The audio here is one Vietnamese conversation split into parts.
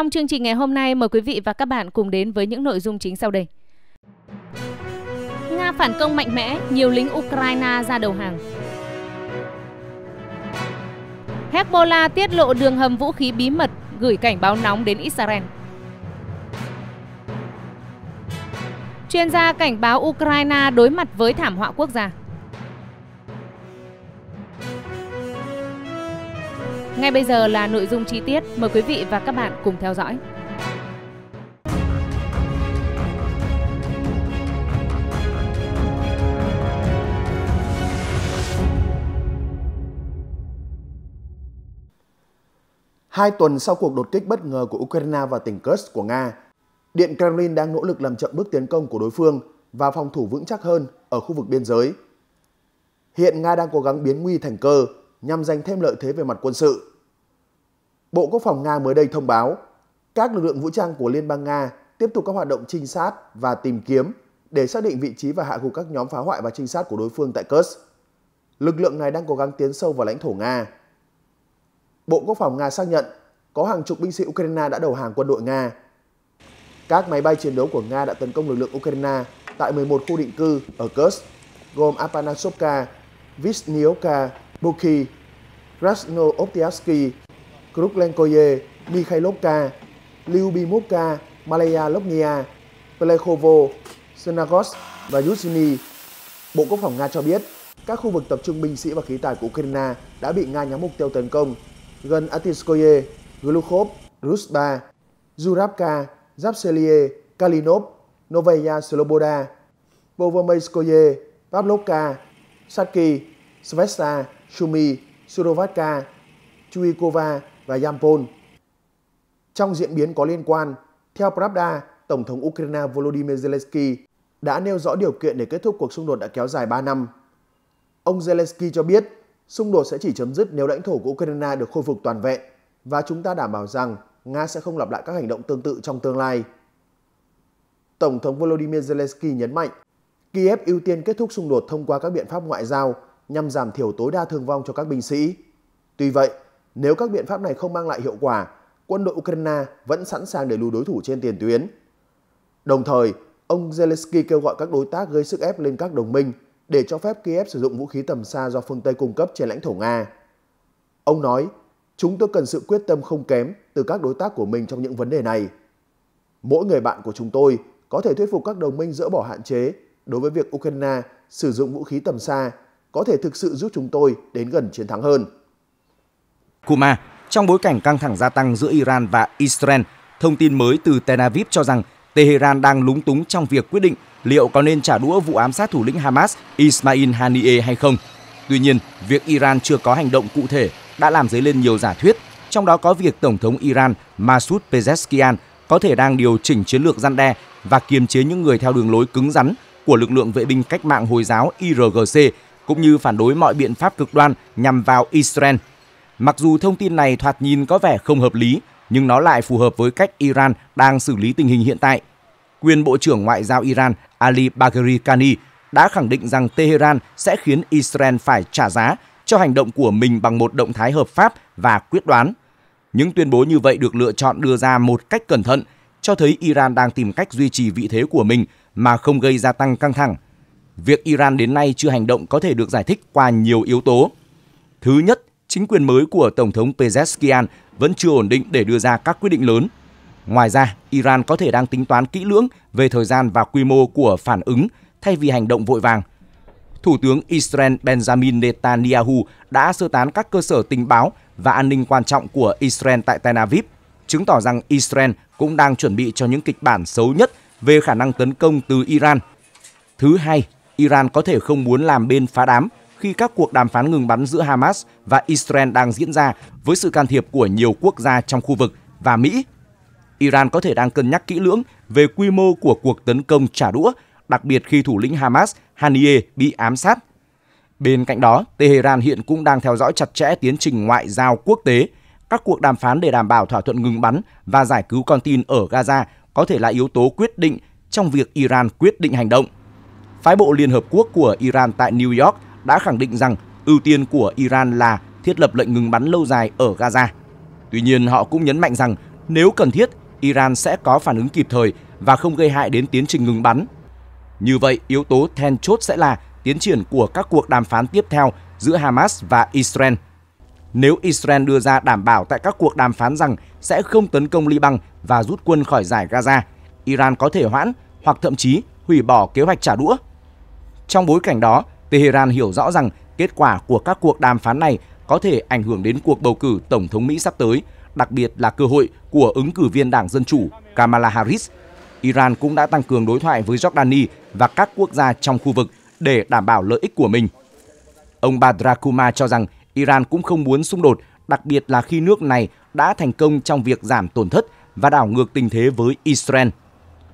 Trong chương trình ngày hôm nay, mời quý vị và các bạn cùng đến với những nội dung chính sau đây. Nga phản công mạnh mẽ, nhiều lính Ukraine ra đầu hàng. Hezbollah tiết lộ đường hầm vũ khí bí mật, gửi cảnh báo nóng đến Israel. Chuyên gia cảnh báo Ukraine đối mặt với thảm họa quốc gia. Ngay bây giờ là nội dung chi tiết, mời quý vị và các bạn cùng theo dõi. Hai tuần sau cuộc đột kích bất ngờ của Ukraine vào tỉnh Kursk của Nga, Điện Kremlin đang nỗ lực làm chậm bước tiến công của đối phương và phòng thủ vững chắc hơn ở khu vực biên giới. Hiện Nga đang cố gắng biến nguy thành cơ nhằm giành thêm lợi thế về mặt quân sự. Bộ Quốc phòng Nga mới đây thông báo, các lực lượng vũ trang của Liên bang Nga tiếp tục các hoạt động trinh sát và tìm kiếm để xác định vị trí và hạ gục các nhóm phá hoại và trinh sát của đối phương tại Kursk. Lực lượng này đang cố gắng tiến sâu vào lãnh thổ Nga. Bộ Quốc phòng Nga xác nhận có hàng chục binh sĩ Ukraine đã đầu hàng quân đội Nga. Các máy bay chiến đấu của Nga đã tấn công lực lượng Ukraine tại 11 khu định cư ở Kursk, gồm Apanasovka, Visnyovka, Bukhi, Krasno Optiaski, Kruklenkoye, Mikhailovka, Lyubimovka, Malaya Lopnia, Pelekhovo, Senagos và Yuzhny. Bộ Quốc phòng Nga cho biết, các khu vực tập trung binh sĩ và khí tài của Ukraine đã bị Nga nhắm mục tiêu tấn công, gần Atinskoye, Glukhov, Rusba, Zurabka, Zapselie, Kalinov, Novaya Sloboda, Bovomeyskoye, Pavlovka, Saki, Svesta, Shumi, Surovatka, Chuikova và Yampol. Trong diễn biến có liên quan, theo Pravda, Tổng thống Ukraine Volodymyr Zelensky đã nêu rõ điều kiện để kết thúc cuộc xung đột đã kéo dài 3 năm. Ông Zelensky cho biết xung đột sẽ chỉ chấm dứt nếu lãnh thổ của Ukraine được khôi phục toàn vẹn và chúng ta đảm bảo rằng Nga sẽ không lặp lại các hành động tương tự trong tương lai. Tổng thống Volodymyr Zelensky nhấn mạnh Kiev ưu tiên kết thúc xung đột thông qua các biện pháp ngoại giao nhằm giảm thiểu tối đa thương vong cho các binh sĩ. Tuy vậy, nếu các biện pháp này không mang lại hiệu quả, quân đội Ukraine vẫn sẵn sàng để lùi đối thủ trên tiền tuyến. Đồng thời, ông Zelensky kêu gọi các đối tác gây sức ép lên các đồng minh để cho phép Kiev sử dụng vũ khí tầm xa do phương Tây cung cấp trên lãnh thổ Nga. Ông nói, chúng tôi cần sự quyết tâm không kém từ các đối tác của mình trong những vấn đề này. Mỗi người bạn của chúng tôi có thể thuyết phục các đồng minh dỡ bỏ hạn chế đối với việc Ukraine sử dụng vũ khí tầm xa có thể thực sự giúp chúng tôi đến gần chiến thắng hơn. Kuma, trong bối cảnh căng thẳng gia tăng giữa Iran và Israel, thông tin mới từ Tel Aviv cho rằng Tehran đang lúng túng trong việc quyết định liệu có nên trả đũa vụ ám sát thủ lĩnh Hamas Ismail Haniyeh hay không. Tuy nhiên, việc Iran chưa có hành động cụ thể đã làm dấy lên nhiều giả thuyết, trong đó có việc Tổng thống Iran Masoud Pezeshkian có thể đang điều chỉnh chiến lược gian đe và kiềm chế những người theo đường lối cứng rắn của lực lượng vệ binh cách mạng Hồi giáo IRGC cũng như phản đối mọi biện pháp cực đoan nhằm vào Israel. Mặc dù thông tin này thoạt nhìn có vẻ không hợp lý, nhưng nó lại phù hợp với cách Iran đang xử lý tình hình hiện tại. Quyền Bộ trưởng Ngoại giao Iran Ali Bagheri Kani đã khẳng định rằng Tehran sẽ khiến Israel phải trả giá cho hành động của mình bằng một động thái hợp pháp và quyết đoán. Những tuyên bố như vậy được lựa chọn đưa ra một cách cẩn thận, cho thấy Iran đang tìm cách duy trì vị thế của mình mà không gây gia tăng căng thẳng. Việc Iran đến nay chưa hành động có thể được giải thích qua nhiều yếu tố. Thứ nhất, chính quyền mới của Tổng thống Pezeshkian vẫn chưa ổn định để đưa ra các quyết định lớn. Ngoài ra, Iran có thể đang tính toán kỹ lưỡng về thời gian và quy mô của phản ứng thay vì hành động vội vàng. Thủ tướng Israel Benjamin Netanyahu đã sơ tán các cơ sở tình báo và an ninh quan trọng của Israel tại Tel Aviv, chứng tỏ rằng Israel cũng đang chuẩn bị cho những kịch bản xấu nhất về khả năng tấn công từ Iran. Thứ hai, Iran có thể không muốn làm bên phá đám khi các cuộc đàm phán ngừng bắn giữa Hamas và Israel đang diễn ra với sự can thiệp của nhiều quốc gia trong khu vực và Mỹ. Iran có thể đang cân nhắc kỹ lưỡng về quy mô của cuộc tấn công trả đũa, đặc biệt khi thủ lĩnh Hamas Haniyeh bị ám sát. Bên cạnh đó, Tehran hiện cũng đang theo dõi chặt chẽ tiến trình ngoại giao quốc tế. Các cuộc đàm phán để đảm bảo thỏa thuận ngừng bắn và giải cứu con tin ở Gaza có thể là yếu tố quyết định trong việc Iran quyết định hành động – phái bộ Liên Hợp Quốc của Iran tại New York đã khẳng định rằng ưu tiên của Iran là thiết lập lệnh ngừng bắn lâu dài ở Gaza. Tuy nhiên, họ cũng nhấn mạnh rằng nếu cần thiết, Iran sẽ có phản ứng kịp thời và không gây hại đến tiến trình ngừng bắn. Như vậy, yếu tố then chốt sẽ là tiến triển của các cuộc đàm phán tiếp theo giữa Hamas và Israel. Nếu Israel đưa ra đảm bảo tại các cuộc đàm phán rằng sẽ không tấn công Liban và rút quân khỏi giải Gaza, Iran có thể hoãn hoặc thậm chí hủy bỏ kế hoạch trả đũa trong bối cảnh đó, Tehran hiểu rõ rằng kết quả của các cuộc đàm phán này có thể ảnh hưởng đến cuộc bầu cử Tổng thống Mỹ sắp tới, đặc biệt là cơ hội của ứng cử viên Đảng Dân Chủ Kamala Harris. Iran cũng đã tăng cường đối thoại với Jordani và các quốc gia trong khu vực để đảm bảo lợi ích của mình. Ông Badrakuma cho rằng Iran cũng không muốn xung đột, đặc biệt là khi nước này đã thành công trong việc giảm tổn thất và đảo ngược tình thế với Israel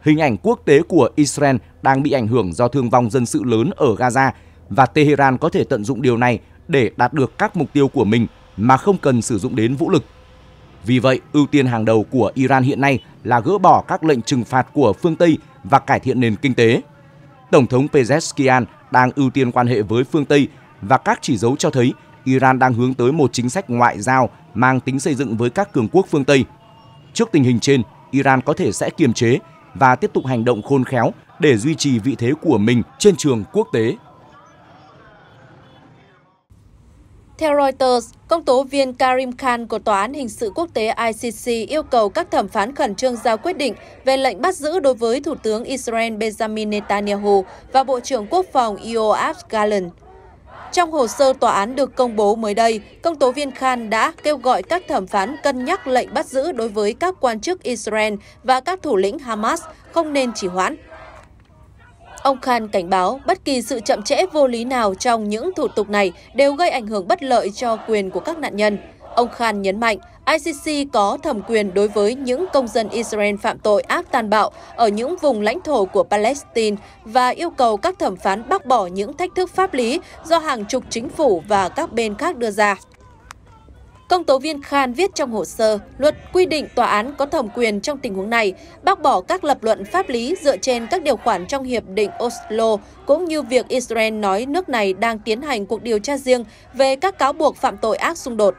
hình ảnh quốc tế của Israel đang bị ảnh hưởng do thương vong dân sự lớn ở Gaza và Tehran có thể tận dụng điều này để đạt được các mục tiêu của mình mà không cần sử dụng đến vũ lực. Vì vậy, ưu tiên hàng đầu của Iran hiện nay là gỡ bỏ các lệnh trừng phạt của phương Tây và cải thiện nền kinh tế. Tổng thống Pezeshkian đang ưu tiên quan hệ với phương Tây và các chỉ dấu cho thấy Iran đang hướng tới một chính sách ngoại giao mang tính xây dựng với các cường quốc phương Tây. Trước tình hình trên, Iran có thể sẽ kiềm chế và tiếp tục hành động khôn khéo để duy trì vị thế của mình trên trường quốc tế. Theo Reuters, công tố viên Karim Khan của Tòa án Hình sự Quốc tế ICC yêu cầu các thẩm phán khẩn trương ra quyết định về lệnh bắt giữ đối với Thủ tướng Israel Benjamin Netanyahu và Bộ trưởng Quốc phòng Yoav Gallant. Trong hồ sơ tòa án được công bố mới đây, công tố viên Khan đã kêu gọi các thẩm phán cân nhắc lệnh bắt giữ đối với các quan chức Israel và các thủ lĩnh Hamas không nên trì hoãn. Ông Khan cảnh báo bất kỳ sự chậm trễ vô lý nào trong những thủ tục này đều gây ảnh hưởng bất lợi cho quyền của các nạn nhân. Ông Khan nhấn mạnh ICC có thẩm quyền đối với những công dân Israel phạm tội ác tàn bạo ở những vùng lãnh thổ của Palestine và yêu cầu các thẩm phán bác bỏ những thách thức pháp lý do hàng chục chính phủ và các bên khác đưa ra. Công tố viên Khan viết trong hồ sơ, luật quy định tòa án có thẩm quyền trong tình huống này bác bỏ các lập luận pháp lý dựa trên các điều khoản trong Hiệp định Oslo, cũng như việc Israel nói nước này đang tiến hành cuộc điều tra riêng về các cáo buộc phạm tội ác xung đột.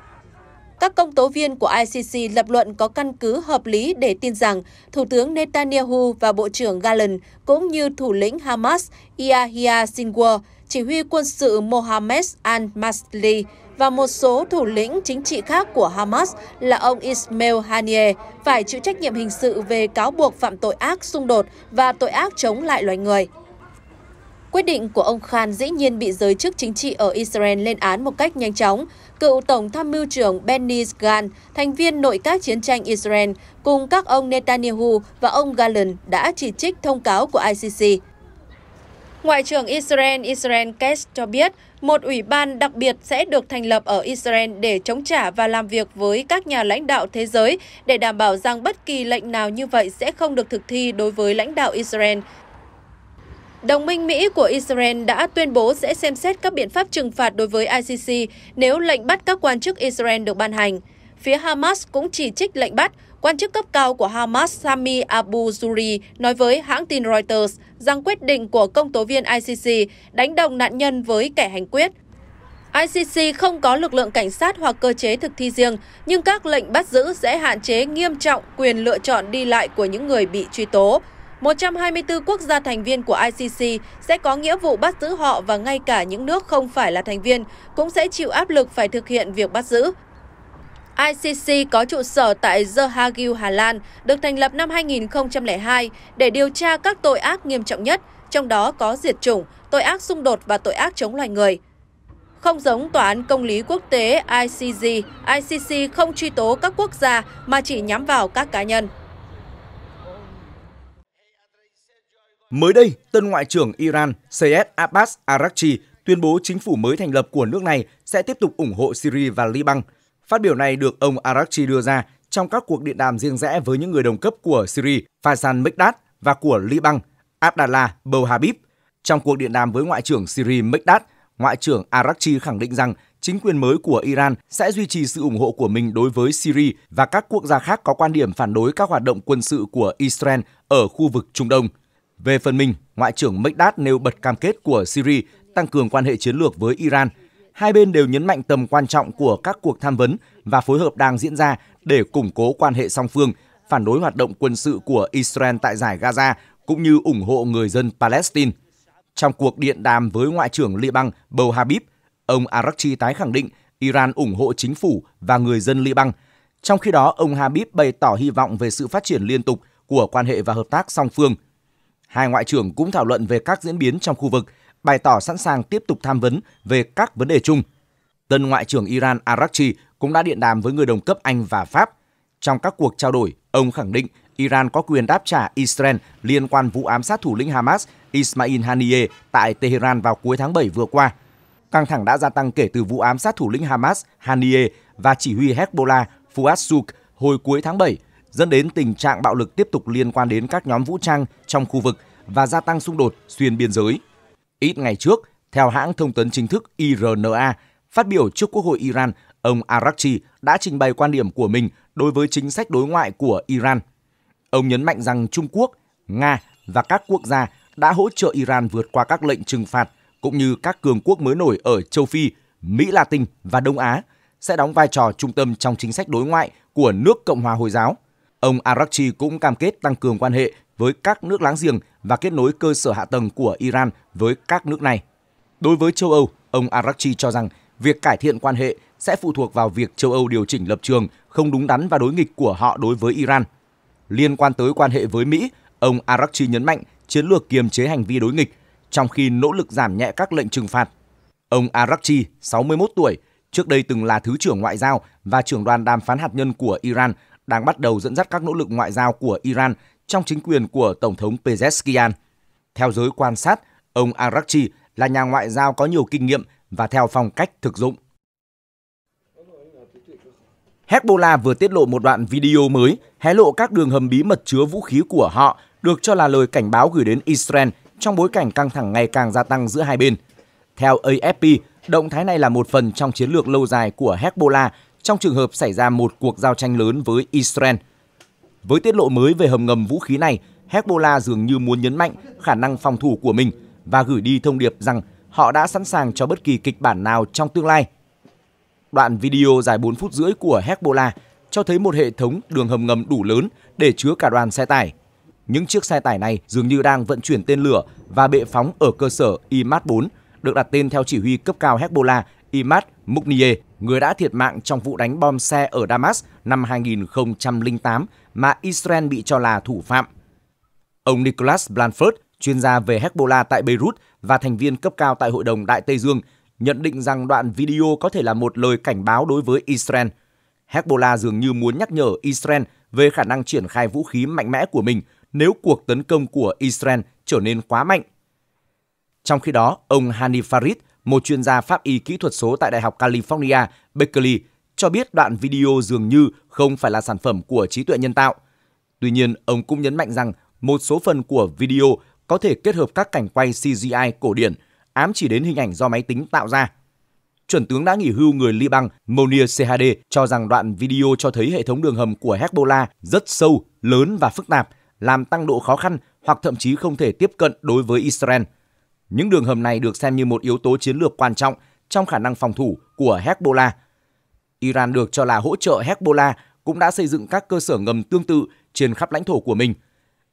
Các công tố viên của ICC lập luận có căn cứ hợp lý để tin rằng Thủ tướng Netanyahu và Bộ trưởng Gallant cũng như thủ lĩnh Hamas Yahya Sinwar, chỉ huy quân sự Mohammed al-Masli và một số thủ lĩnh chính trị khác của Hamas là ông Ismail Haniyeh phải chịu trách nhiệm hình sự về cáo buộc phạm tội ác xung đột và tội ác chống lại loài người. Quyết định của ông Khan dĩ nhiên bị giới chức chính trị ở Israel lên án một cách nhanh chóng. Cựu Tổng tham mưu trưởng Benny Gantz, thành viên nội các chiến tranh Israel, cùng các ông Netanyahu và ông Gallant đã chỉ trích thông cáo của ICC. Ngoại trưởng Israel Israel Katz cho biết một ủy ban đặc biệt sẽ được thành lập ở Israel để chống trả và làm việc với các nhà lãnh đạo thế giới để đảm bảo rằng bất kỳ lệnh nào như vậy sẽ không được thực thi đối với lãnh đạo Israel Đồng minh Mỹ của Israel đã tuyên bố sẽ xem xét các biện pháp trừng phạt đối với ICC nếu lệnh bắt các quan chức Israel được ban hành. Phía Hamas cũng chỉ trích lệnh bắt. Quan chức cấp cao của Hamas Sami Abu Zuri nói với hãng tin Reuters rằng quyết định của công tố viên ICC đánh đồng nạn nhân với kẻ hành quyết. ICC không có lực lượng cảnh sát hoặc cơ chế thực thi riêng, nhưng các lệnh bắt giữ sẽ hạn chế nghiêm trọng quyền lựa chọn đi lại của những người bị truy tố. 124 quốc gia thành viên của ICC sẽ có nghĩa vụ bắt giữ họ và ngay cả những nước không phải là thành viên cũng sẽ chịu áp lực phải thực hiện việc bắt giữ. ICC có trụ sở tại The Hague, Hà Lan, được thành lập năm 2002 để điều tra các tội ác nghiêm trọng nhất, trong đó có diệt chủng, tội ác xung đột và tội ác chống loài người. Không giống Tòa án Công lý Quốc tế ICG, ICC không truy tố các quốc gia mà chỉ nhắm vào các cá nhân. Mới đây, tân Ngoại trưởng Iran Seyed Abbas Araghchi tuyên bố chính phủ mới thành lập của nước này sẽ tiếp tục ủng hộ Syria và Liban. Phát biểu này được ông Araghchi đưa ra trong các cuộc điện đàm riêng rẽ với những người đồng cấp của Syria Faisal Mekdad và của Liban Abdallah Bouhabib. Trong cuộc điện đàm với Ngoại trưởng Syria Mekdad, Ngoại trưởng Araghchi khẳng định rằng chính quyền mới của Iran sẽ duy trì sự ủng hộ của mình đối với Syria và các quốc gia khác có quan điểm phản đối các hoạt động quân sự của Israel ở khu vực Trung Đông. Về phần mình, Ngoại trưởng Mekdad nêu bật cam kết của Syria tăng cường quan hệ chiến lược với Iran. Hai bên đều nhấn mạnh tầm quan trọng của các cuộc tham vấn và phối hợp đang diễn ra để củng cố quan hệ song phương, phản đối hoạt động quân sự của Israel tại giải Gaza cũng như ủng hộ người dân Palestine. Trong cuộc điện đàm với Ngoại trưởng Liban Bầu Habib, ông Arakchi tái khẳng định Iran ủng hộ chính phủ và người dân Liban. Trong khi đó, ông Habib bày tỏ hy vọng về sự phát triển liên tục của quan hệ và hợp tác song phương – Hai ngoại trưởng cũng thảo luận về các diễn biến trong khu vực, bày tỏ sẵn sàng tiếp tục tham vấn về các vấn đề chung. Tân Ngoại trưởng Iran Arakchi cũng đã điện đàm với người đồng cấp Anh và Pháp. Trong các cuộc trao đổi, ông khẳng định Iran có quyền đáp trả Israel liên quan vụ ám sát thủ lĩnh Hamas Ismail Haniyeh tại Tehran vào cuối tháng 7 vừa qua. Căng thẳng đã gia tăng kể từ vụ ám sát thủ lĩnh Hamas Haniyeh và chỉ huy Hezbollah Fuad Suk hồi cuối tháng 7 dẫn đến tình trạng bạo lực tiếp tục liên quan đến các nhóm vũ trang trong khu vực và gia tăng xung đột xuyên biên giới. Ít ngày trước, theo hãng thông tấn chính thức IRNA, phát biểu trước Quốc hội Iran, ông Arakchi đã trình bày quan điểm của mình đối với chính sách đối ngoại của Iran. Ông nhấn mạnh rằng Trung Quốc, Nga và các quốc gia đã hỗ trợ Iran vượt qua các lệnh trừng phạt cũng như các cường quốc mới nổi ở châu Phi, Mỹ Latin và Đông Á sẽ đóng vai trò trung tâm trong chính sách đối ngoại của nước Cộng hòa Hồi giáo. Ông Arakchi cũng cam kết tăng cường quan hệ với các nước láng giềng và kết nối cơ sở hạ tầng của Iran với các nước này. Đối với châu Âu, ông Arakchi cho rằng việc cải thiện quan hệ sẽ phụ thuộc vào việc châu Âu điều chỉnh lập trường không đúng đắn và đối nghịch của họ đối với Iran. Liên quan tới quan hệ với Mỹ, ông Arakchi nhấn mạnh chiến lược kiềm chế hành vi đối nghịch, trong khi nỗ lực giảm nhẹ các lệnh trừng phạt. Ông Arakchi, 61 tuổi, trước đây từng là Thứ trưởng Ngoại giao và trưởng đoàn đàm phán hạt nhân của Iran, đang bắt đầu dẫn dắt các nỗ lực ngoại giao của Iran trong chính quyền của Tổng thống Pezeshkian. Theo giới quan sát, ông Arakchi là nhà ngoại giao có nhiều kinh nghiệm và theo phong cách thực dụng. Hezbollah vừa tiết lộ một đoạn video mới hé lộ các đường hầm bí mật chứa vũ khí của họ được cho là lời cảnh báo gửi đến Israel trong bối cảnh căng thẳng ngày càng gia tăng giữa hai bên. Theo AFP, động thái này là một phần trong chiến lược lâu dài của Hezbollah trong trường hợp xảy ra một cuộc giao tranh lớn với Israel. Với tiết lộ mới về hầm ngầm vũ khí này, Hezbollah dường như muốn nhấn mạnh khả năng phòng thủ của mình và gửi đi thông điệp rằng họ đã sẵn sàng cho bất kỳ kịch bản nào trong tương lai. Đoạn video dài 4 phút rưỡi của Hezbollah cho thấy một hệ thống đường hầm ngầm đủ lớn để chứa cả đoàn xe tải. Những chiếc xe tải này dường như đang vận chuyển tên lửa và bệ phóng ở cơ sở IMAD 4, được đặt tên theo chỉ huy cấp cao Hezbollah Imad Mukniye người đã thiệt mạng trong vụ đánh bom xe ở Damas năm 2008 mà Israel bị cho là thủ phạm. Ông Nicholas Blanford, chuyên gia về Hezbollah tại Beirut và thành viên cấp cao tại Hội đồng Đại Tây Dương, nhận định rằng đoạn video có thể là một lời cảnh báo đối với Israel. Hezbollah dường như muốn nhắc nhở Israel về khả năng triển khai vũ khí mạnh mẽ của mình nếu cuộc tấn công của Israel trở nên quá mạnh. Trong khi đó, ông Hani Farid, một chuyên gia pháp y kỹ thuật số tại Đại học California, Berkeley, cho biết đoạn video dường như không phải là sản phẩm của trí tuệ nhân tạo. Tuy nhiên, ông cũng nhấn mạnh rằng một số phần của video có thể kết hợp các cảnh quay CGI cổ điển, ám chỉ đến hình ảnh do máy tính tạo ra. Chuẩn tướng đã nghỉ hưu người Liban Monia CHD cho rằng đoạn video cho thấy hệ thống đường hầm của Hezbollah rất sâu, lớn và phức tạp, làm tăng độ khó khăn hoặc thậm chí không thể tiếp cận đối với Israel – những đường hầm này được xem như một yếu tố chiến lược quan trọng trong khả năng phòng thủ của Hezbollah. Iran được cho là hỗ trợ Hezbollah cũng đã xây dựng các cơ sở ngầm tương tự trên khắp lãnh thổ của mình.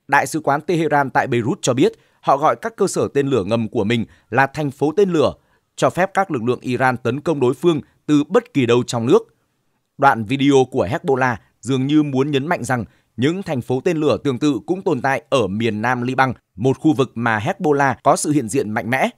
Đại sứ quán Tehran tại Beirut cho biết họ gọi các cơ sở tên lửa ngầm của mình là thành phố tên lửa, cho phép các lực lượng Iran tấn công đối phương từ bất kỳ đâu trong nước. Đoạn video của Hezbollah dường như muốn nhấn mạnh rằng những thành phố tên lửa tương tự cũng tồn tại ở miền nam Liban, một khu vực mà Hezbollah có sự hiện diện mạnh mẽ.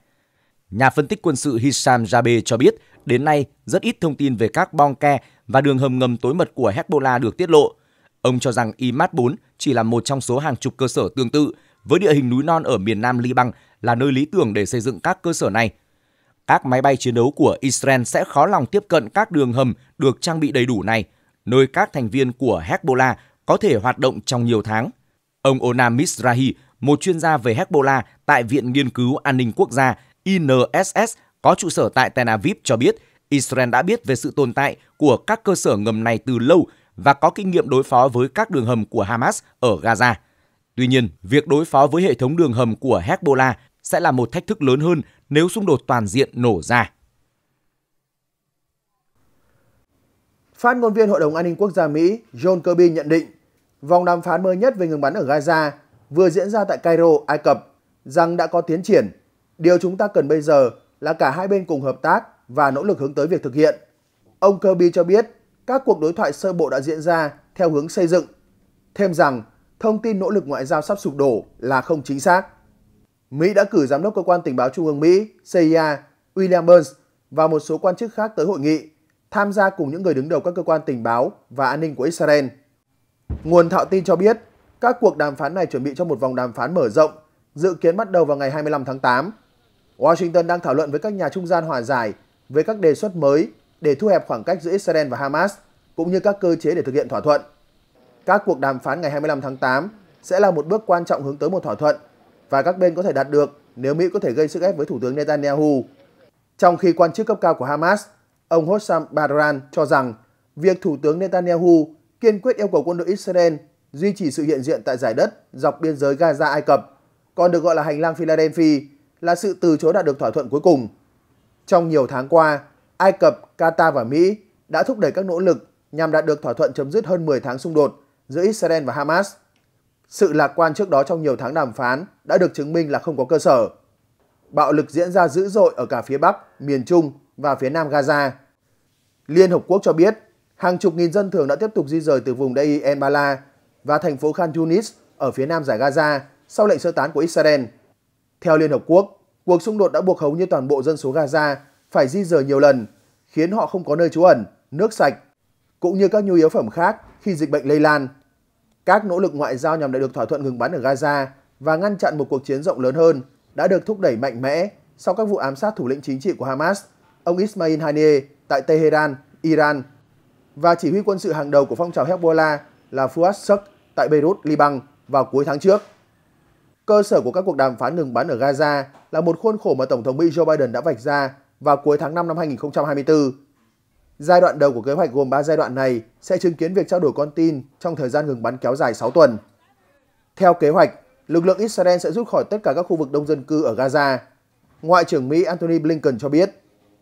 Nhà phân tích quân sự Hisham Jabe cho biết, đến nay rất ít thông tin về các bong ke và đường hầm ngầm tối mật của Hezbollah được tiết lộ. Ông cho rằng Imad 4 chỉ là một trong số hàng chục cơ sở tương tự với địa hình núi non ở miền nam Liban là nơi lý tưởng để xây dựng các cơ sở này. Các máy bay chiến đấu của Israel sẽ khó lòng tiếp cận các đường hầm được trang bị đầy đủ này, nơi các thành viên của Hezbollah có thể hoạt động trong nhiều tháng. Ông Onam Misrahi, một chuyên gia về Hezbollah tại Viện Nghiên cứu An ninh Quốc gia INSS có trụ sở tại Tel Aviv cho biết Israel đã biết về sự tồn tại của các cơ sở ngầm này từ lâu và có kinh nghiệm đối phó với các đường hầm của Hamas ở Gaza. Tuy nhiên, việc đối phó với hệ thống đường hầm của Hezbollah sẽ là một thách thức lớn hơn nếu xung đột toàn diện nổ ra. Phát ngôn viên Hội đồng An ninh Quốc gia Mỹ John Kirby nhận định Vòng đàm phán mới nhất về ngừng bắn ở Gaza vừa diễn ra tại Cairo, Ai Cập, rằng đã có tiến triển. Điều chúng ta cần bây giờ là cả hai bên cùng hợp tác và nỗ lực hướng tới việc thực hiện. Ông Kirby cho biết các cuộc đối thoại sơ bộ đã diễn ra theo hướng xây dựng. Thêm rằng, thông tin nỗ lực ngoại giao sắp sụp đổ là không chính xác. Mỹ đã cử Giám đốc Cơ quan Tình báo Trung ương Mỹ CIA William Burns và một số quan chức khác tới hội nghị, tham gia cùng những người đứng đầu các cơ quan tình báo và an ninh của Israel. Nguồn thạo tin cho biết, các cuộc đàm phán này chuẩn bị cho một vòng đàm phán mở rộng, dự kiến bắt đầu vào ngày 25 tháng 8. Washington đang thảo luận với các nhà trung gian hòa giải về các đề xuất mới để thu hẹp khoảng cách giữa Israel và Hamas, cũng như các cơ chế để thực hiện thỏa thuận. Các cuộc đàm phán ngày 25 tháng 8 sẽ là một bước quan trọng hướng tới một thỏa thuận và các bên có thể đạt được nếu Mỹ có thể gây sức ép với Thủ tướng Netanyahu. Trong khi quan chức cấp cao của Hamas, ông Hossam Badran cho rằng việc Thủ tướng Netanyahu kiên quyết yêu cầu quân đội Israel duy trì sự hiện diện tại giải đất dọc biên giới Gaza-Ai Cập, còn được gọi là hành lang Philadelphia, là sự từ chối đạt được thỏa thuận cuối cùng. Trong nhiều tháng qua, Ai Cập, Qatar và Mỹ đã thúc đẩy các nỗ lực nhằm đạt được thỏa thuận chấm dứt hơn 10 tháng xung đột giữa Israel và Hamas. Sự lạc quan trước đó trong nhiều tháng đàm phán đã được chứng minh là không có cơ sở. Bạo lực diễn ra dữ dội ở cả phía Bắc, miền Trung và phía Nam Gaza. Liên Hợp Quốc cho biết hàng chục nghìn dân thường đã tiếp tục di rời từ vùng Dei El Bala và thành phố Khan Yunis ở phía nam giải Gaza sau lệnh sơ tán của Israel. Theo Liên Hợp Quốc, cuộc xung đột đã buộc hầu như toàn bộ dân số Gaza phải di rời nhiều lần, khiến họ không có nơi trú ẩn, nước sạch, cũng như các nhu yếu phẩm khác khi dịch bệnh lây lan. Các nỗ lực ngoại giao nhằm đạt được thỏa thuận ngừng bắn ở Gaza và ngăn chặn một cuộc chiến rộng lớn hơn đã được thúc đẩy mạnh mẽ sau các vụ ám sát thủ lĩnh chính trị của Hamas, ông Ismail Haniyeh tại Tehran, Iran và chỉ huy quân sự hàng đầu của phong trào Hezbollah là Fuad Shuk tại Beirut, Liban vào cuối tháng trước. Cơ sở của các cuộc đàm phán ngừng bắn ở Gaza là một khuôn khổ mà Tổng thống Mỹ Joe Biden đã vạch ra vào cuối tháng 5 năm 2024. Giai đoạn đầu của kế hoạch gồm 3 giai đoạn này sẽ chứng kiến việc trao đổi con tin trong thời gian ngừng bắn kéo dài 6 tuần. Theo kế hoạch, lực lượng Israel sẽ rút khỏi tất cả các khu vực đông dân cư ở Gaza. Ngoại trưởng Mỹ Antony Blinken cho biết,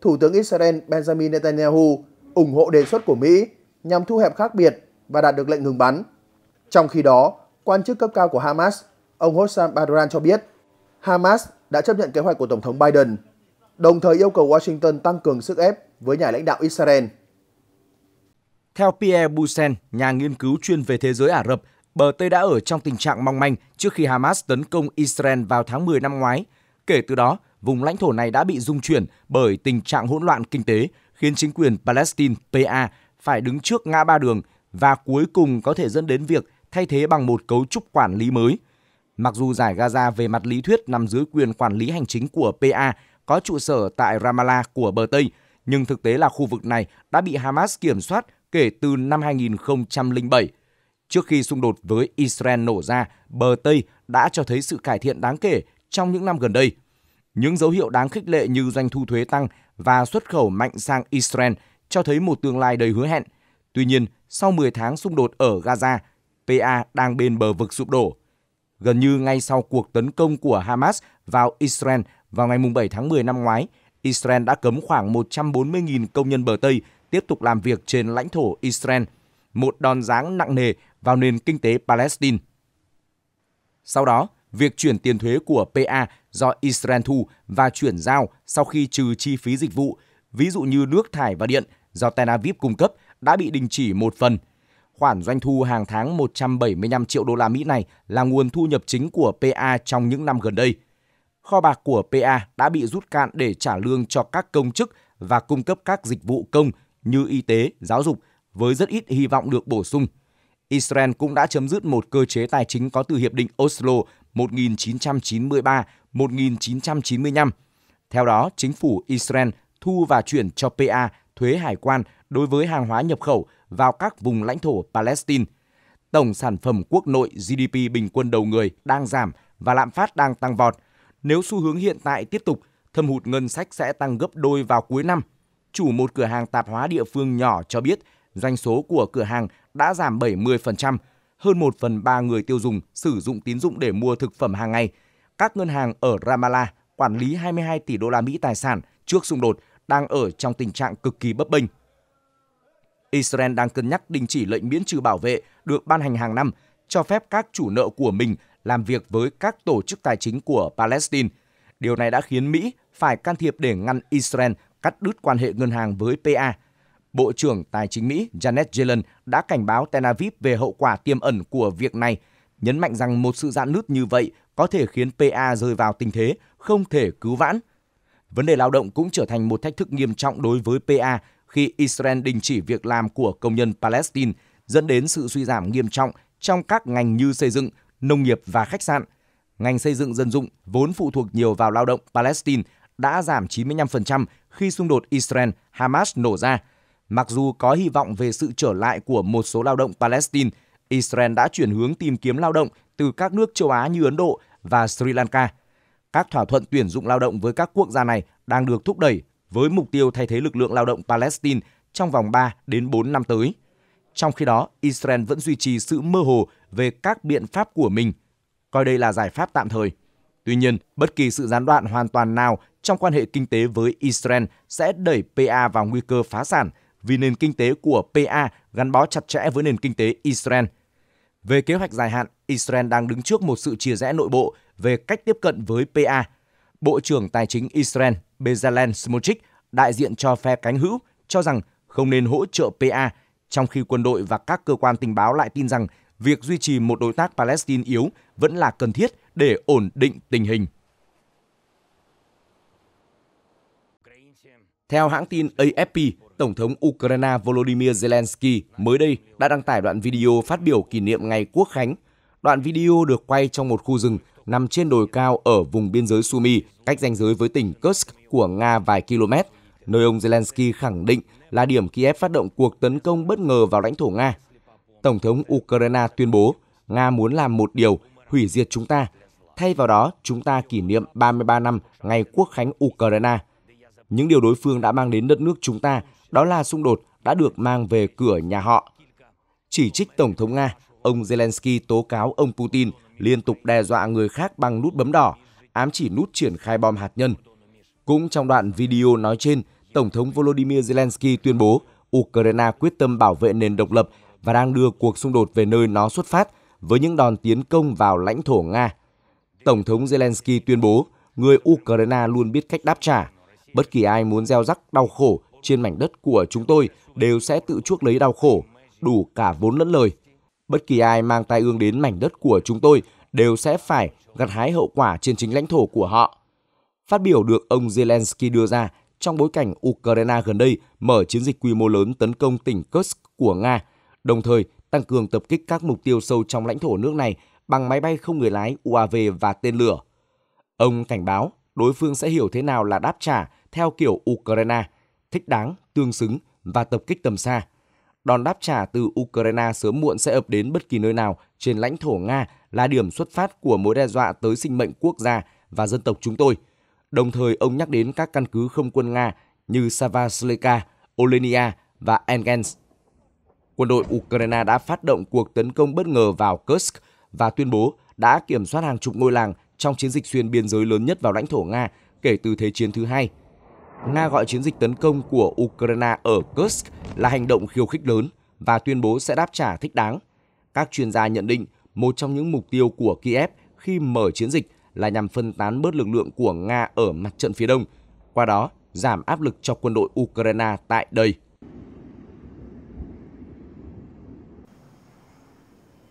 Thủ tướng Israel Benjamin Netanyahu ủng hộ đề xuất của Mỹ nhằm thu hẹp khác biệt và đạt được lệnh ngừng bắn. Trong khi đó, quan chức cấp cao của Hamas, ông Hossam Badran cho biết Hamas đã chấp nhận kế hoạch của Tổng thống Biden, đồng thời yêu cầu Washington tăng cường sức ép với nhà lãnh đạo Israel. Theo Pierre Bussen, nhà nghiên cứu chuyên về thế giới Ả Rập, bờ Tây đã ở trong tình trạng mong manh trước khi Hamas tấn công Israel vào tháng 10 năm ngoái. Kể từ đó, vùng lãnh thổ này đã bị rung chuyển bởi tình trạng hỗn loạn kinh tế, khiến chính quyền Palestine PA phải đứng trước ngã ba đường và cuối cùng có thể dẫn đến việc thay thế bằng một cấu trúc quản lý mới. Mặc dù giải Gaza về mặt lý thuyết nằm dưới quyền quản lý hành chính của PA có trụ sở tại Ramallah của bờ Tây, nhưng thực tế là khu vực này đã bị Hamas kiểm soát kể từ năm 2007. Trước khi xung đột với Israel nổ ra, bờ Tây đã cho thấy sự cải thiện đáng kể trong những năm gần đây. Những dấu hiệu đáng khích lệ như doanh thu thuế tăng và xuất khẩu mạnh sang Israel cho thấy một tương lai đầy hứa hẹn. Tuy nhiên, sau 10 tháng xung đột ở Gaza, PA đang bên bờ vực sụp đổ. Gần như ngay sau cuộc tấn công của Hamas vào Israel vào ngày 7 tháng 10 năm ngoái, Israel đã cấm khoảng 140.000 công nhân bờ Tây tiếp tục làm việc trên lãnh thổ Israel, một đòn giáng nặng nề vào nền kinh tế Palestine. Sau đó, việc chuyển tiền thuế của PA do Israel thu và chuyển giao sau khi trừ chi phí dịch vụ, ví dụ như nước thải và điện do Tel Aviv cung cấp đã bị đình chỉ một phần. Khoản doanh thu hàng tháng 175 triệu đô la Mỹ này là nguồn thu nhập chính của PA trong những năm gần đây. Kho bạc của PA đã bị rút cạn để trả lương cho các công chức và cung cấp các dịch vụ công như y tế, giáo dục với rất ít hy vọng được bổ sung. Israel cũng đã chấm dứt một cơ chế tài chính có từ Hiệp định Oslo 1993 1995. Theo đó, chính phủ Israel thu và chuyển cho PA thuế hải quan đối với hàng hóa nhập khẩu vào các vùng lãnh thổ Palestine. Tổng sản phẩm quốc nội GDP bình quân đầu người đang giảm và lạm phát đang tăng vọt. Nếu xu hướng hiện tại tiếp tục, thâm hụt ngân sách sẽ tăng gấp đôi vào cuối năm. Chủ một cửa hàng tạp hóa địa phương nhỏ cho biết doanh số của cửa hàng đã giảm 70%, hơn 1 phần 3 người tiêu dùng sử dụng tín dụng để mua thực phẩm hàng ngày – các ngân hàng ở Ramallah quản lý 22 tỷ đô la Mỹ tài sản trước xung đột đang ở trong tình trạng cực kỳ bấp bênh. Israel đang cân nhắc đình chỉ lệnh miễn trừ bảo vệ được ban hành hàng năm, cho phép các chủ nợ của mình làm việc với các tổ chức tài chính của Palestine. Điều này đã khiến Mỹ phải can thiệp để ngăn Israel cắt đứt quan hệ ngân hàng với PA. Bộ trưởng Tài chính Mỹ Janet Yellen đã cảnh báo Tel Aviv về hậu quả tiềm ẩn của việc này, nhấn mạnh rằng một sự giãn nứt như vậy có thể khiến PA rơi vào tình thế không thể cứu vãn. Vấn đề lao động cũng trở thành một thách thức nghiêm trọng đối với PA khi Israel đình chỉ việc làm của công nhân Palestine, dẫn đến sự suy giảm nghiêm trọng trong các ngành như xây dựng, nông nghiệp và khách sạn. Ngành xây dựng dân dụng vốn phụ thuộc nhiều vào lao động Palestine đã giảm 95% khi xung đột Israel-Hamas nổ ra. Mặc dù có hy vọng về sự trở lại của một số lao động Palestine, Israel đã chuyển hướng tìm kiếm lao động từ các nước châu Á như Ấn Độ và Sri Lanka. Các thỏa thuận tuyển dụng lao động với các quốc gia này đang được thúc đẩy với mục tiêu thay thế lực lượng lao động Palestine trong vòng 3 đến 4 năm tới. Trong khi đó, Israel vẫn duy trì sự mơ hồ về các biện pháp của mình, coi đây là giải pháp tạm thời. Tuy nhiên, bất kỳ sự gián đoạn hoàn toàn nào trong quan hệ kinh tế với Israel sẽ đẩy PA vào nguy cơ phá sản vì nền kinh tế của PA gắn bó chặt chẽ với nền kinh tế Israel. Về kế hoạch dài hạn, Israel đang đứng trước một sự chia rẽ nội bộ về cách tiếp cận với PA. Bộ trưởng Tài chính Israel Bezalel Smotrich, đại diện cho phe cánh hữu, cho rằng không nên hỗ trợ PA, trong khi quân đội và các cơ quan tình báo lại tin rằng việc duy trì một đối tác Palestine yếu vẫn là cần thiết để ổn định tình hình. Theo hãng tin AFP, Tổng thống Ukraine Volodymyr Zelensky mới đây đã đăng tải đoạn video phát biểu kỷ niệm ngày quốc khánh Đoạn video được quay trong một khu rừng nằm trên đồi cao ở vùng biên giới Sumy, cách ranh giới với tỉnh Kursk của Nga vài km, nơi ông Zelensky khẳng định là điểm Kiev phát động cuộc tấn công bất ngờ vào lãnh thổ Nga. Tổng thống Ukraine tuyên bố Nga muốn làm một điều, hủy diệt chúng ta. Thay vào đó, chúng ta kỷ niệm 33 năm ngày quốc khánh Ukraine. Những điều đối phương đã mang đến đất nước chúng ta, đó là xung đột đã được mang về cửa nhà họ. Chỉ trích Tổng thống Nga Ông Zelensky tố cáo ông Putin liên tục đe dọa người khác bằng nút bấm đỏ, ám chỉ nút triển khai bom hạt nhân. Cũng trong đoạn video nói trên, Tổng thống Volodymyr Zelensky tuyên bố Ukraine quyết tâm bảo vệ nền độc lập và đang đưa cuộc xung đột về nơi nó xuất phát với những đòn tiến công vào lãnh thổ Nga. Tổng thống Zelensky tuyên bố người Ukraine luôn biết cách đáp trả. Bất kỳ ai muốn gieo rắc đau khổ trên mảnh đất của chúng tôi đều sẽ tự chuốc lấy đau khổ, đủ cả vốn lẫn lời. Bất kỳ ai mang tai ương đến mảnh đất của chúng tôi đều sẽ phải gặt hái hậu quả trên chính lãnh thổ của họ. Phát biểu được ông Zelensky đưa ra trong bối cảnh Ukraine gần đây mở chiến dịch quy mô lớn tấn công tỉnh Kursk của Nga, đồng thời tăng cường tập kích các mục tiêu sâu trong lãnh thổ nước này bằng máy bay không người lái UAV và tên lửa. Ông cảnh báo đối phương sẽ hiểu thế nào là đáp trả theo kiểu Ukraine, thích đáng, tương xứng và tập kích tầm xa đòn đáp trả từ Ukraine sớm muộn sẽ ập đến bất kỳ nơi nào trên lãnh thổ Nga là điểm xuất phát của mối đe dọa tới sinh mệnh quốc gia và dân tộc chúng tôi. Đồng thời ông nhắc đến các căn cứ không quân Nga như Savasleka, Olenia và Engens. Quân đội Ukraine đã phát động cuộc tấn công bất ngờ vào Kursk và tuyên bố đã kiểm soát hàng chục ngôi làng trong chiến dịch xuyên biên giới lớn nhất vào lãnh thổ Nga kể từ Thế chiến thứ hai – Nga gọi chiến dịch tấn công của Ukraine ở Kursk là hành động khiêu khích lớn và tuyên bố sẽ đáp trả thích đáng. Các chuyên gia nhận định một trong những mục tiêu của Kiev khi mở chiến dịch là nhằm phân tán bớt lực lượng của Nga ở mặt trận phía đông, qua đó giảm áp lực cho quân đội Ukraine tại đây.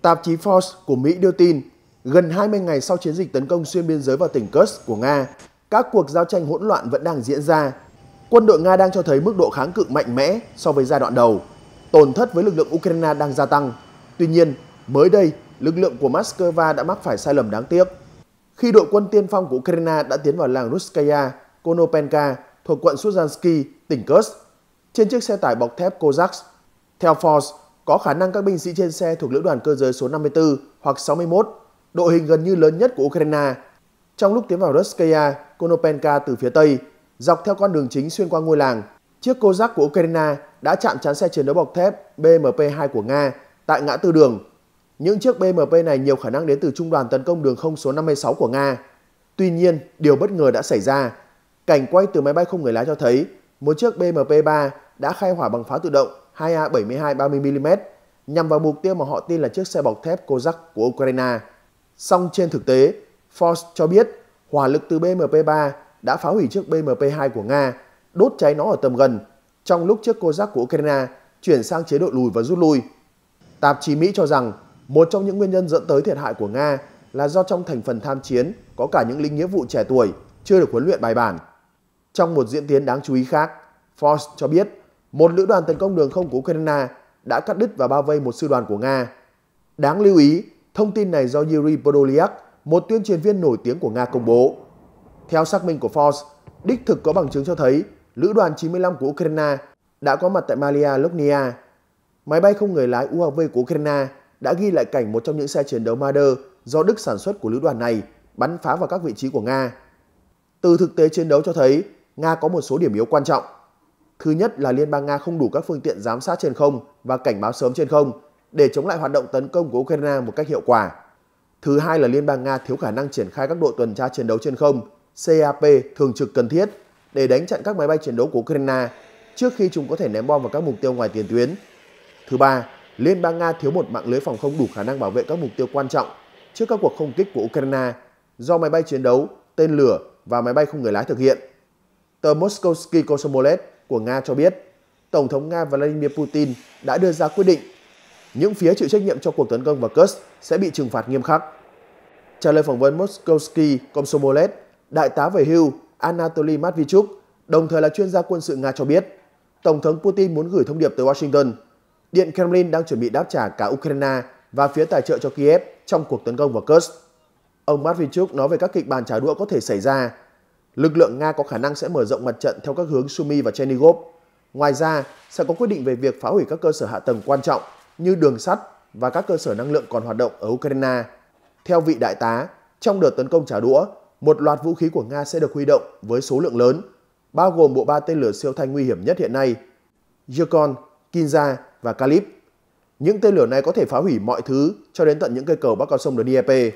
Tạp chí Forbes của Mỹ đưa tin, gần 20 ngày sau chiến dịch tấn công xuyên biên giới vào tỉnh Kursk của Nga, các cuộc giao tranh hỗn loạn vẫn đang diễn ra quân đội Nga đang cho thấy mức độ kháng cự mạnh mẽ so với giai đoạn đầu. Tổn thất với lực lượng Ukraine đang gia tăng. Tuy nhiên, mới đây, lực lượng của Moscow đã mắc phải sai lầm đáng tiếc. Khi đội quân tiên phong của Ukraine đã tiến vào làng Ruskaya, Konopenka thuộc quận Suzansky, tỉnh Kursk, trên chiếc xe tải bọc thép Cossacks, theo Force, có khả năng các binh sĩ trên xe thuộc lữ đoàn cơ giới số 54 hoặc 61, đội hình gần như lớn nhất của Ukraine. Trong lúc tiến vào Ruskaya, Konopenka từ phía Tây, Dọc theo con đường chính xuyên qua ngôi làng, chiếc Kozak của Ukraine đã chạm trán xe chiến đấu bọc thép BMP-2 của Nga tại ngã tư đường. Những chiếc BMP này nhiều khả năng đến từ trung đoàn tấn công đường không số 56 của Nga. Tuy nhiên, điều bất ngờ đã xảy ra. Cảnh quay từ máy bay không người lái cho thấy một chiếc BMP-3 đã khai hỏa bằng pháo tự động 2A72 30mm nhằm vào mục tiêu mà họ tin là chiếc xe bọc thép Kozak của Ukraine. Song trên thực tế, Force cho biết hỏa lực từ BMP-3 đã phá hủy chiếc BMP-2 của Nga, đốt cháy nó ở tầm gần, trong lúc chiếc Kozak của Ukraine chuyển sang chế độ lùi và rút lui. Tạp chí Mỹ cho rằng một trong những nguyên nhân dẫn tới thiệt hại của Nga là do trong thành phần tham chiến có cả những lính nghĩa vụ trẻ tuổi chưa được huấn luyện bài bản. Trong một diễn tiến đáng chú ý khác, Force cho biết một lữ đoàn tấn công đường không của Ukraine đã cắt đứt và bao vây một sư đoàn của Nga. Đáng lưu ý, thông tin này do Yuri Podolyak, một tuyên truyền viên nổi tiếng của Nga công bố. Theo xác minh của Forbes, đích thực có bằng chứng cho thấy lữ đoàn 95 của Ukraine đã có mặt tại Malia, Lognia. Máy bay không người lái UAV của Ukraine đã ghi lại cảnh một trong những xe chiến đấu Marder do Đức sản xuất của lữ đoàn này bắn phá vào các vị trí của Nga. Từ thực tế chiến đấu cho thấy, Nga có một số điểm yếu quan trọng. Thứ nhất là Liên bang Nga không đủ các phương tiện giám sát trên không và cảnh báo sớm trên không để chống lại hoạt động tấn công của Ukraine một cách hiệu quả. Thứ hai là Liên bang Nga thiếu khả năng triển khai các đội tuần tra chiến đấu trên không CAP thường trực cần thiết để đánh chặn các máy bay chiến đấu của Ukraine trước khi chúng có thể ném bom vào các mục tiêu ngoài tiền tuyến. Thứ ba, Liên bang Nga thiếu một mạng lưới phòng không đủ khả năng bảo vệ các mục tiêu quan trọng trước các cuộc không kích của Ukraine do máy bay chiến đấu, tên lửa và máy bay không người lái thực hiện. Tờ Moskovsky Komsomolets của Nga cho biết, Tổng thống Nga Vladimir Putin đã đưa ra quyết định những phía chịu trách nhiệm cho cuộc tấn công vào Kursk sẽ bị trừng phạt nghiêm khắc. Trả lời phỏng vấn Moskovsky Komsomolets, đại tá về hưu Anatoly Matvichuk, đồng thời là chuyên gia quân sự Nga cho biết, Tổng thống Putin muốn gửi thông điệp tới Washington. Điện Kremlin đang chuẩn bị đáp trả cả Ukraine và phía tài trợ cho Kiev trong cuộc tấn công vào Kursk. Ông Matvichuk nói về các kịch bản trả đũa có thể xảy ra. Lực lượng Nga có khả năng sẽ mở rộng mặt trận theo các hướng Sumy và Chernigov. Ngoài ra, sẽ có quyết định về việc phá hủy các cơ sở hạ tầng quan trọng như đường sắt và các cơ sở năng lượng còn hoạt động ở Ukraine. Theo vị đại tá, trong đợt tấn công trả đũa, một loạt vũ khí của Nga sẽ được huy động với số lượng lớn, bao gồm bộ ba tên lửa siêu thanh nguy hiểm nhất hiện nay, Yukon, Kinza và Kalib. Những tên lửa này có thể phá hủy mọi thứ cho đến tận những cây cầu bắc con sông Dnieper.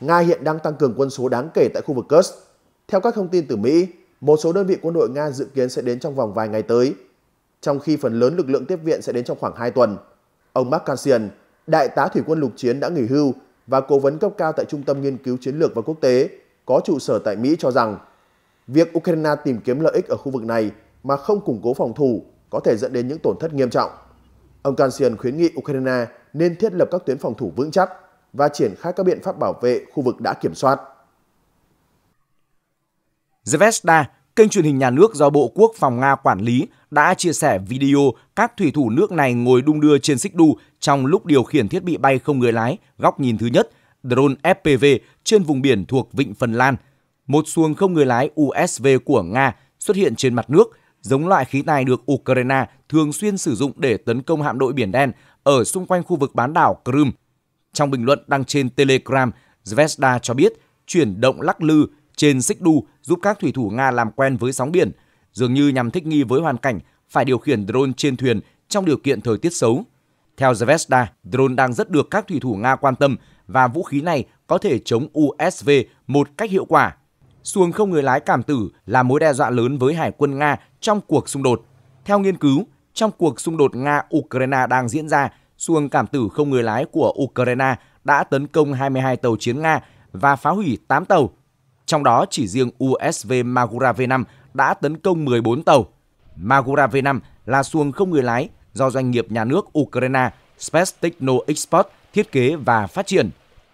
Nga hiện đang tăng cường quân số đáng kể tại khu vực Kursk. Theo các thông tin từ Mỹ, một số đơn vị quân đội Nga dự kiến sẽ đến trong vòng vài ngày tới, trong khi phần lớn lực lượng tiếp viện sẽ đến trong khoảng 2 tuần. Ông Mark Cassian, đại tá thủy quân lục chiến đã nghỉ hưu và cố vấn cấp cao tại Trung tâm Nghiên cứu Chiến lược và Quốc tế có trụ sở tại Mỹ cho rằng việc Ukraine tìm kiếm lợi ích ở khu vực này mà không củng cố phòng thủ có thể dẫn đến những tổn thất nghiêm trọng. Ông Kansian khuyến nghị Ukraine nên thiết lập các tuyến phòng thủ vững chắc và triển khai các biện pháp bảo vệ khu vực đã kiểm soát. Zvezda, kênh truyền hình nhà nước do Bộ Quốc phòng Nga quản lý, đã chia sẻ video các thủy thủ nước này ngồi đung đưa trên xích đu trong lúc điều khiển thiết bị bay không người lái góc nhìn thứ nhất drone FPV trên vùng biển thuộc Vịnh Phần Lan. Một xuồng không người lái USV của Nga xuất hiện trên mặt nước, giống loại khí tài được Ukraine thường xuyên sử dụng để tấn công hạm đội Biển Đen ở xung quanh khu vực bán đảo Crimea. Trong bình luận đăng trên Telegram, Zvezda cho biết chuyển động lắc lư trên xích đu giúp các thủy thủ Nga làm quen với sóng biển, dường như nhằm thích nghi với hoàn cảnh phải điều khiển drone trên thuyền trong điều kiện thời tiết xấu. Theo Zvezda, drone đang rất được các thủy thủ Nga quan tâm và vũ khí này có thể chống USV một cách hiệu quả. Xuồng không người lái cảm tử là mối đe dọa lớn với hải quân Nga trong cuộc xung đột. Theo nghiên cứu, trong cuộc xung đột Nga-Ukraine đang diễn ra, xuồng cảm tử không người lái của Ukraine đã tấn công 22 tàu chiến Nga và phá hủy 8 tàu. Trong đó chỉ riêng USV Magura V5 đã tấn công 14 tàu. Magura V5 là xuồng không người lái do doanh nghiệp nhà nước Ukraine Spes Techno Export thiết kế và phát triển.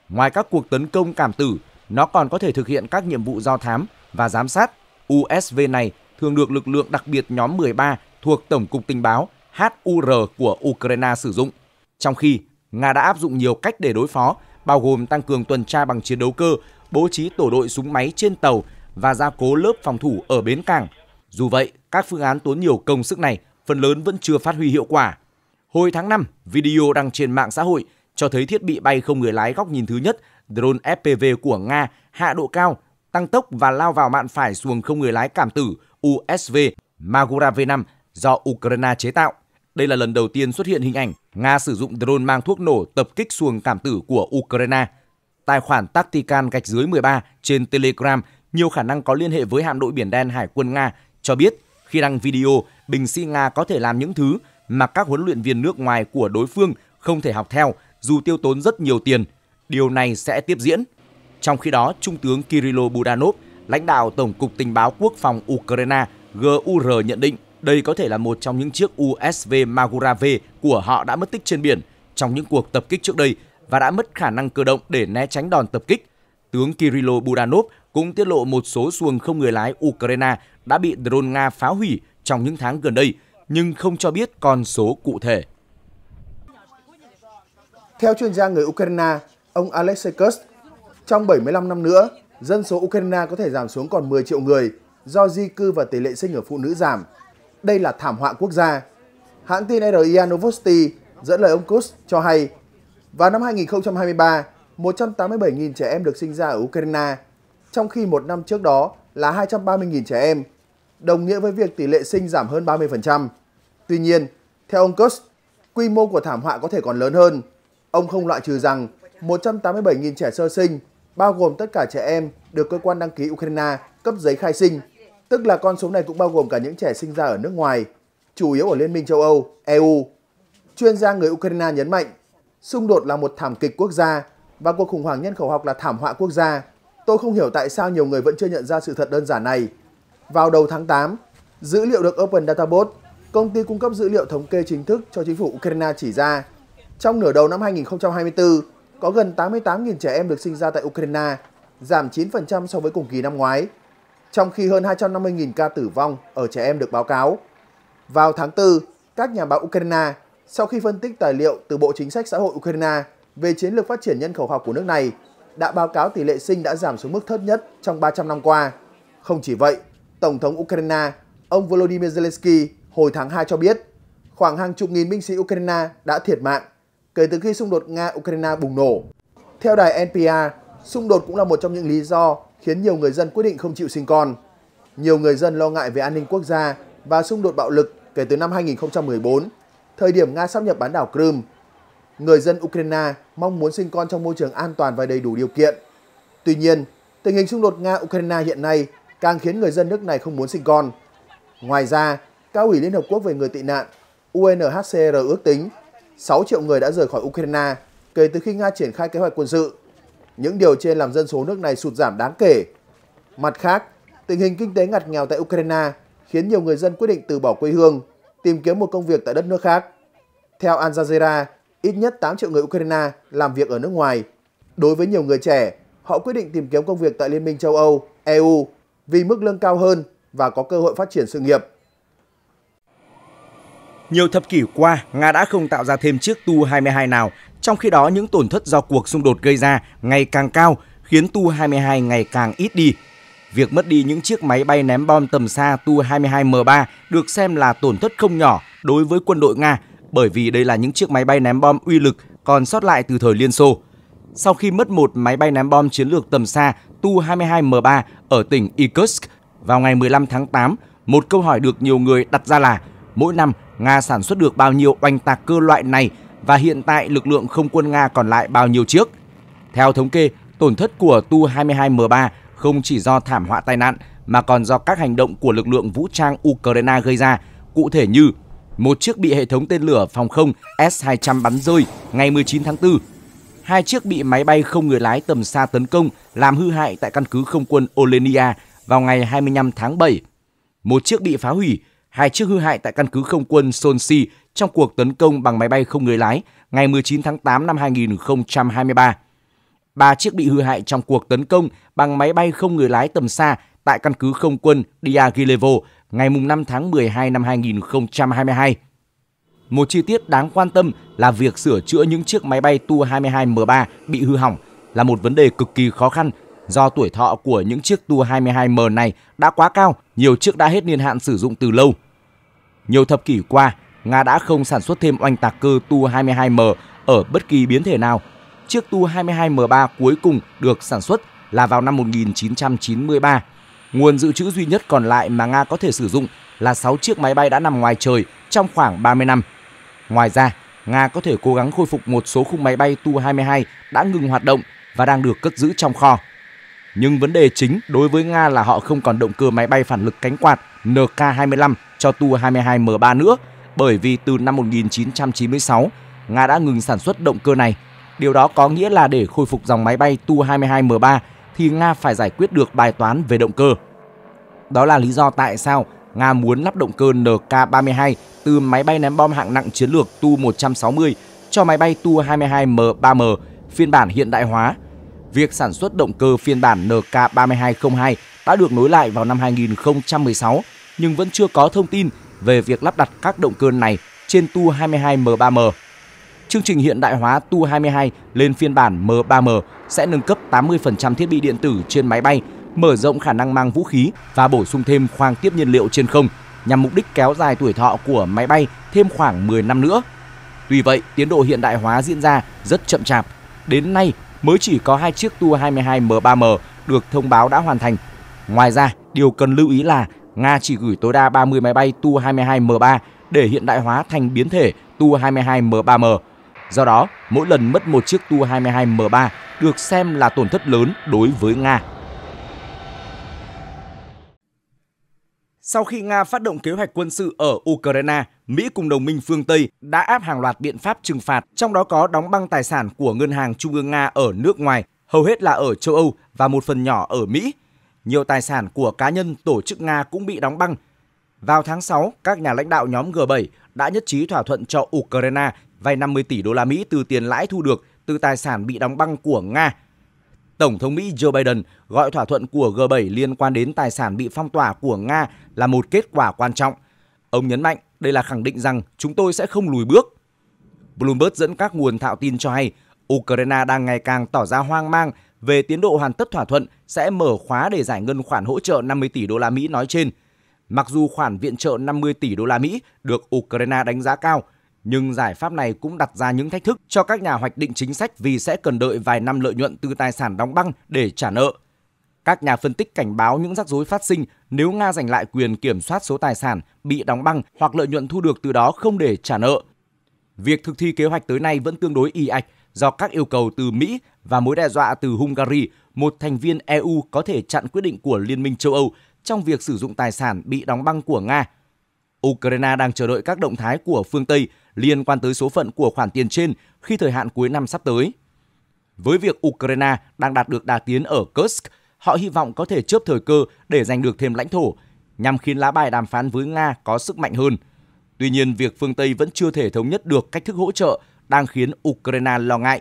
Ngoài các cuộc tấn công cảm tử, nó còn có thể thực hiện các nhiệm vụ do thám và giám sát. USV này thường được lực lượng đặc biệt nhóm 13 thuộc Tổng cục Tình báo HUR của Ukraine sử dụng. Trong khi, Nga đã áp dụng nhiều cách để đối phó, bao gồm tăng cường tuần tra bằng chiến đấu cơ, bố trí tổ đội súng máy trên tàu và gia cố lớp phòng thủ ở bến cảng. Dù vậy, các phương án tốn nhiều công sức này phần lớn vẫn chưa phát huy hiệu quả. Hồi tháng 5, video đăng trên mạng xã hội – cho thấy thiết bị bay không người lái góc nhìn thứ nhất drone FPV của Nga hạ độ cao, tăng tốc và lao vào mạn phải xuồng không người lái cảm tử USV Magura V5 do Ukraine chế tạo. Đây là lần đầu tiên xuất hiện hình ảnh Nga sử dụng drone mang thuốc nổ tập kích xuồng cảm tử của Ukraine. Tài khoản tactican gạch dưới 13 trên Telegram nhiều khả năng có liên hệ với hạm đội biển đen Hải quân Nga cho biết khi đăng video, binh sĩ Nga có thể làm những thứ mà các huấn luyện viên nước ngoài của đối phương không thể học theo dù tiêu tốn rất nhiều tiền, điều này sẽ tiếp diễn. Trong khi đó, Trung tướng Kirilo Budanov, lãnh đạo Tổng cục Tình báo Quốc phòng Ukraine GUR nhận định đây có thể là một trong những chiếc USV Magura V của họ đã mất tích trên biển trong những cuộc tập kích trước đây và đã mất khả năng cơ động để né tránh đòn tập kích. Tướng Kirilo Budanov cũng tiết lộ một số xuồng không người lái Ukraine đã bị drone Nga phá hủy trong những tháng gần đây, nhưng không cho biết con số cụ thể. Theo chuyên gia người Ukraine, ông Alexei Kursk, trong 75 năm nữa, dân số Ukraine có thể giảm xuống còn 10 triệu người do di cư và tỷ lệ sinh ở phụ nữ giảm. Đây là thảm họa quốc gia. Hãng tin RIA Novosti dẫn lời ông Kursk cho hay, vào năm 2023, 187.000 trẻ em được sinh ra ở Ukraine, trong khi một năm trước đó là 230.000 trẻ em, đồng nghĩa với việc tỷ lệ sinh giảm hơn 30%. Tuy nhiên, theo ông Kursk, quy mô của thảm họa có thể còn lớn hơn Ông không loại trừ rằng 187.000 trẻ sơ sinh, bao gồm tất cả trẻ em được cơ quan đăng ký Ukraine cấp giấy khai sinh, tức là con số này cũng bao gồm cả những trẻ sinh ra ở nước ngoài, chủ yếu ở Liên minh châu Âu, EU. Chuyên gia người Ukraine nhấn mạnh, xung đột là một thảm kịch quốc gia và cuộc khủng hoảng nhân khẩu học là thảm họa quốc gia. Tôi không hiểu tại sao nhiều người vẫn chưa nhận ra sự thật đơn giản này. Vào đầu tháng 8, dữ liệu được Open Data Bot, công ty cung cấp dữ liệu thống kê chính thức cho chính phủ Ukraine chỉ ra trong nửa đầu năm 2024, có gần 88.000 trẻ em được sinh ra tại Ukraine, giảm 9% so với cùng kỳ năm ngoái, trong khi hơn 250.000 ca tử vong ở trẻ em được báo cáo. Vào tháng 4, các nhà báo Ukraine, sau khi phân tích tài liệu từ Bộ Chính sách Xã hội Ukraine về chiến lược phát triển nhân khẩu học của nước này, đã báo cáo tỷ lệ sinh đã giảm xuống mức thấp nhất trong 300 năm qua. Không chỉ vậy, Tổng thống Ukraine, ông Volodymyr Zelensky hồi tháng 2 cho biết, khoảng hàng chục nghìn binh sĩ Ukraine đã thiệt mạng kể từ khi xung đột Nga-Ukraine bùng nổ. Theo đài NPR, xung đột cũng là một trong những lý do khiến nhiều người dân quyết định không chịu sinh con. Nhiều người dân lo ngại về an ninh quốc gia và xung đột bạo lực kể từ năm 2014, thời điểm Nga sắp nhập bán đảo Crimea. Người dân Ukraine mong muốn sinh con trong môi trường an toàn và đầy đủ điều kiện. Tuy nhiên, tình hình xung đột Nga-Ukraine hiện nay càng khiến người dân nước này không muốn sinh con. Ngoài ra, Cao ủy Liên Hợp Quốc về người tị nạn UNHCR ước tính 6 triệu người đã rời khỏi Ukraine kể từ khi Nga triển khai kế hoạch quân sự. Những điều trên làm dân số nước này sụt giảm đáng kể. Mặt khác, tình hình kinh tế ngặt nghèo tại Ukraine khiến nhiều người dân quyết định từ bỏ quê hương, tìm kiếm một công việc tại đất nước khác. Theo Al Jazeera, ít nhất 8 triệu người Ukraine làm việc ở nước ngoài. Đối với nhiều người trẻ, họ quyết định tìm kiếm công việc tại Liên minh châu Âu, EU vì mức lương cao hơn và có cơ hội phát triển sự nghiệp. Nhiều thập kỷ qua, Nga đã không tạo ra thêm chiếc Tu-22 nào, trong khi đó những tổn thất do cuộc xung đột gây ra ngày càng cao, khiến Tu-22 ngày càng ít đi. Việc mất đi những chiếc máy bay ném bom tầm xa Tu-22M3 được xem là tổn thất không nhỏ đối với quân đội Nga, bởi vì đây là những chiếc máy bay ném bom uy lực còn sót lại từ thời Liên Xô. Sau khi mất một máy bay ném bom chiến lược tầm xa Tu-22M3 ở tỉnh Irkutsk vào ngày 15 tháng 8, một câu hỏi được nhiều người đặt ra là mỗi năm Nga sản xuất được bao nhiêu oanh tạc cơ loại này và hiện tại lực lượng không quân Nga còn lại bao nhiêu chiếc. Theo thống kê, tổn thất của Tu-22M3 không chỉ do thảm họa tai nạn mà còn do các hành động của lực lượng vũ trang Ukraine gây ra, cụ thể như một chiếc bị hệ thống tên lửa phòng không S-200 bắn rơi ngày 19 tháng 4, hai chiếc bị máy bay không người lái tầm xa tấn công làm hư hại tại căn cứ không quân Olenia vào ngày 25 tháng 7, một chiếc bị phá hủy hai chiếc hư hại tại căn cứ không quân Sonsi trong cuộc tấn công bằng máy bay không người lái ngày 19 tháng 8 năm 2023. Ba chiếc bị hư hại trong cuộc tấn công bằng máy bay không người lái tầm xa tại căn cứ không quân Diaghilevo ngày 5 tháng 12 năm 2022. Một chi tiết đáng quan tâm là việc sửa chữa những chiếc máy bay Tu-22M3 bị hư hỏng là một vấn đề cực kỳ khó khăn Do tuổi thọ của những chiếc tua 22M này đã quá cao, nhiều chiếc đã hết niên hạn sử dụng từ lâu. Nhiều thập kỷ qua, Nga đã không sản xuất thêm oanh tạc cơ Tu 22M ở bất kỳ biến thể nào. Chiếc Tu 22M3 cuối cùng được sản xuất là vào năm 1993. Nguồn dự trữ duy nhất còn lại mà Nga có thể sử dụng là 6 chiếc máy bay đã nằm ngoài trời trong khoảng 30 năm. Ngoài ra, Nga có thể cố gắng khôi phục một số khung máy bay Tu-22 đã ngừng hoạt động và đang được cất giữ trong kho. Nhưng vấn đề chính đối với Nga là họ không còn động cơ máy bay phản lực cánh quạt NK-25 cho Tu-22M3 nữa, bởi vì từ năm 1996, Nga đã ngừng sản xuất động cơ này. Điều đó có nghĩa là để khôi phục dòng máy bay Tu-22M3 thì Nga phải giải quyết được bài toán về động cơ. Đó là lý do tại sao Nga muốn lắp động cơ NK-32 từ máy bay ném bom hạng nặng chiến lược Tu-160 cho máy bay Tu-22M3M phiên bản hiện đại hóa việc sản xuất động cơ phiên bản NK3202 đã được nối lại vào năm 2016 nhưng vẫn chưa có thông tin về việc lắp đặt các động cơ này trên Tu 22M3M. Chương trình hiện đại hóa Tu 22 lên phiên bản M3M sẽ nâng cấp 80% thiết bị điện tử trên máy bay, mở rộng khả năng mang vũ khí và bổ sung thêm khoang tiếp nhiên liệu trên không nhằm mục đích kéo dài tuổi thọ của máy bay thêm khoảng 10 năm nữa. Tuy vậy, tiến độ hiện đại hóa diễn ra rất chậm chạp. Đến nay, mới chỉ có hai chiếc tu 22M3M được thông báo đã hoàn thành. Ngoài ra, điều cần lưu ý là Nga chỉ gửi tối đa 30 máy bay Tu-22M3 để hiện đại hóa thành biến thể Tu-22M3M. Do đó, mỗi lần mất một chiếc Tu-22M3 được xem là tổn thất lớn đối với Nga. Sau khi Nga phát động kế hoạch quân sự ở Ukraine, Mỹ cùng đồng minh phương Tây đã áp hàng loạt biện pháp trừng phạt, trong đó có đóng băng tài sản của Ngân hàng Trung ương Nga ở nước ngoài, hầu hết là ở châu Âu và một phần nhỏ ở Mỹ. Nhiều tài sản của cá nhân tổ chức Nga cũng bị đóng băng. Vào tháng 6, các nhà lãnh đạo nhóm G7 đã nhất trí thỏa thuận cho Ukraine vay 50 tỷ đô la Mỹ từ tiền lãi thu được từ tài sản bị đóng băng của Nga – Tổng thống Mỹ Joe Biden gọi thỏa thuận của G7 liên quan đến tài sản bị phong tỏa của Nga là một kết quả quan trọng. Ông nhấn mạnh đây là khẳng định rằng chúng tôi sẽ không lùi bước. Bloomberg dẫn các nguồn thạo tin cho hay Ukraine đang ngày càng tỏ ra hoang mang về tiến độ hoàn tất thỏa thuận sẽ mở khóa để giải ngân khoản hỗ trợ 50 tỷ đô la Mỹ nói trên. Mặc dù khoản viện trợ 50 tỷ đô la Mỹ được Ukraine đánh giá cao, nhưng giải pháp này cũng đặt ra những thách thức cho các nhà hoạch định chính sách vì sẽ cần đợi vài năm lợi nhuận từ tài sản đóng băng để trả nợ. Các nhà phân tích cảnh báo những rắc rối phát sinh nếu Nga giành lại quyền kiểm soát số tài sản bị đóng băng hoặc lợi nhuận thu được từ đó không để trả nợ. Việc thực thi kế hoạch tới nay vẫn tương đối y ạch do các yêu cầu từ Mỹ và mối đe dọa từ Hungary, một thành viên EU có thể chặn quyết định của Liên minh châu Âu trong việc sử dụng tài sản bị đóng băng của Nga. Ukraine đang chờ đợi các động thái của phương Tây liên quan tới số phận của khoản tiền trên khi thời hạn cuối năm sắp tới. Với việc Ukraine đang đạt được đà tiến ở Kursk, họ hy vọng có thể chớp thời cơ để giành được thêm lãnh thổ, nhằm khiến lá bài đàm phán với Nga có sức mạnh hơn. Tuy nhiên, việc phương Tây vẫn chưa thể thống nhất được cách thức hỗ trợ đang khiến Ukraine lo ngại.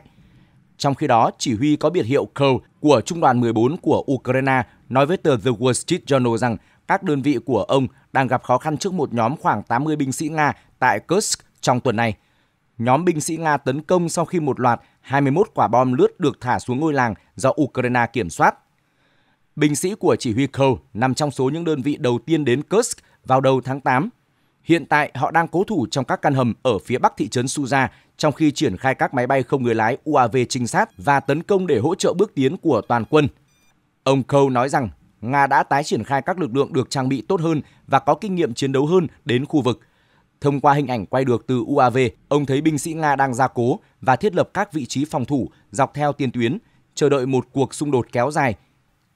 Trong khi đó, chỉ huy có biệt hiệu Cole của Trung đoàn 14 của Ukraine nói với tờ The Wall Street Journal rằng các đơn vị của ông đang gặp khó khăn trước một nhóm khoảng 80 binh sĩ Nga tại Kursk trong tuần này, nhóm binh sĩ Nga tấn công sau khi một loạt 21 quả bom lướt được thả xuống ngôi làng do Ukraine kiểm soát. Binh sĩ của chỉ huy Khâu nằm trong số những đơn vị đầu tiên đến Kursk vào đầu tháng 8. Hiện tại họ đang cố thủ trong các căn hầm ở phía bắc thị trấn Suza trong khi triển khai các máy bay không người lái UAV trinh sát và tấn công để hỗ trợ bước tiến của toàn quân. Ông Khâu nói rằng Nga đã tái triển khai các lực lượng được trang bị tốt hơn và có kinh nghiệm chiến đấu hơn đến khu vực Thông qua hình ảnh quay được từ UAV, ông thấy binh sĩ Nga đang gia cố và thiết lập các vị trí phòng thủ dọc theo tiền tuyến, chờ đợi một cuộc xung đột kéo dài.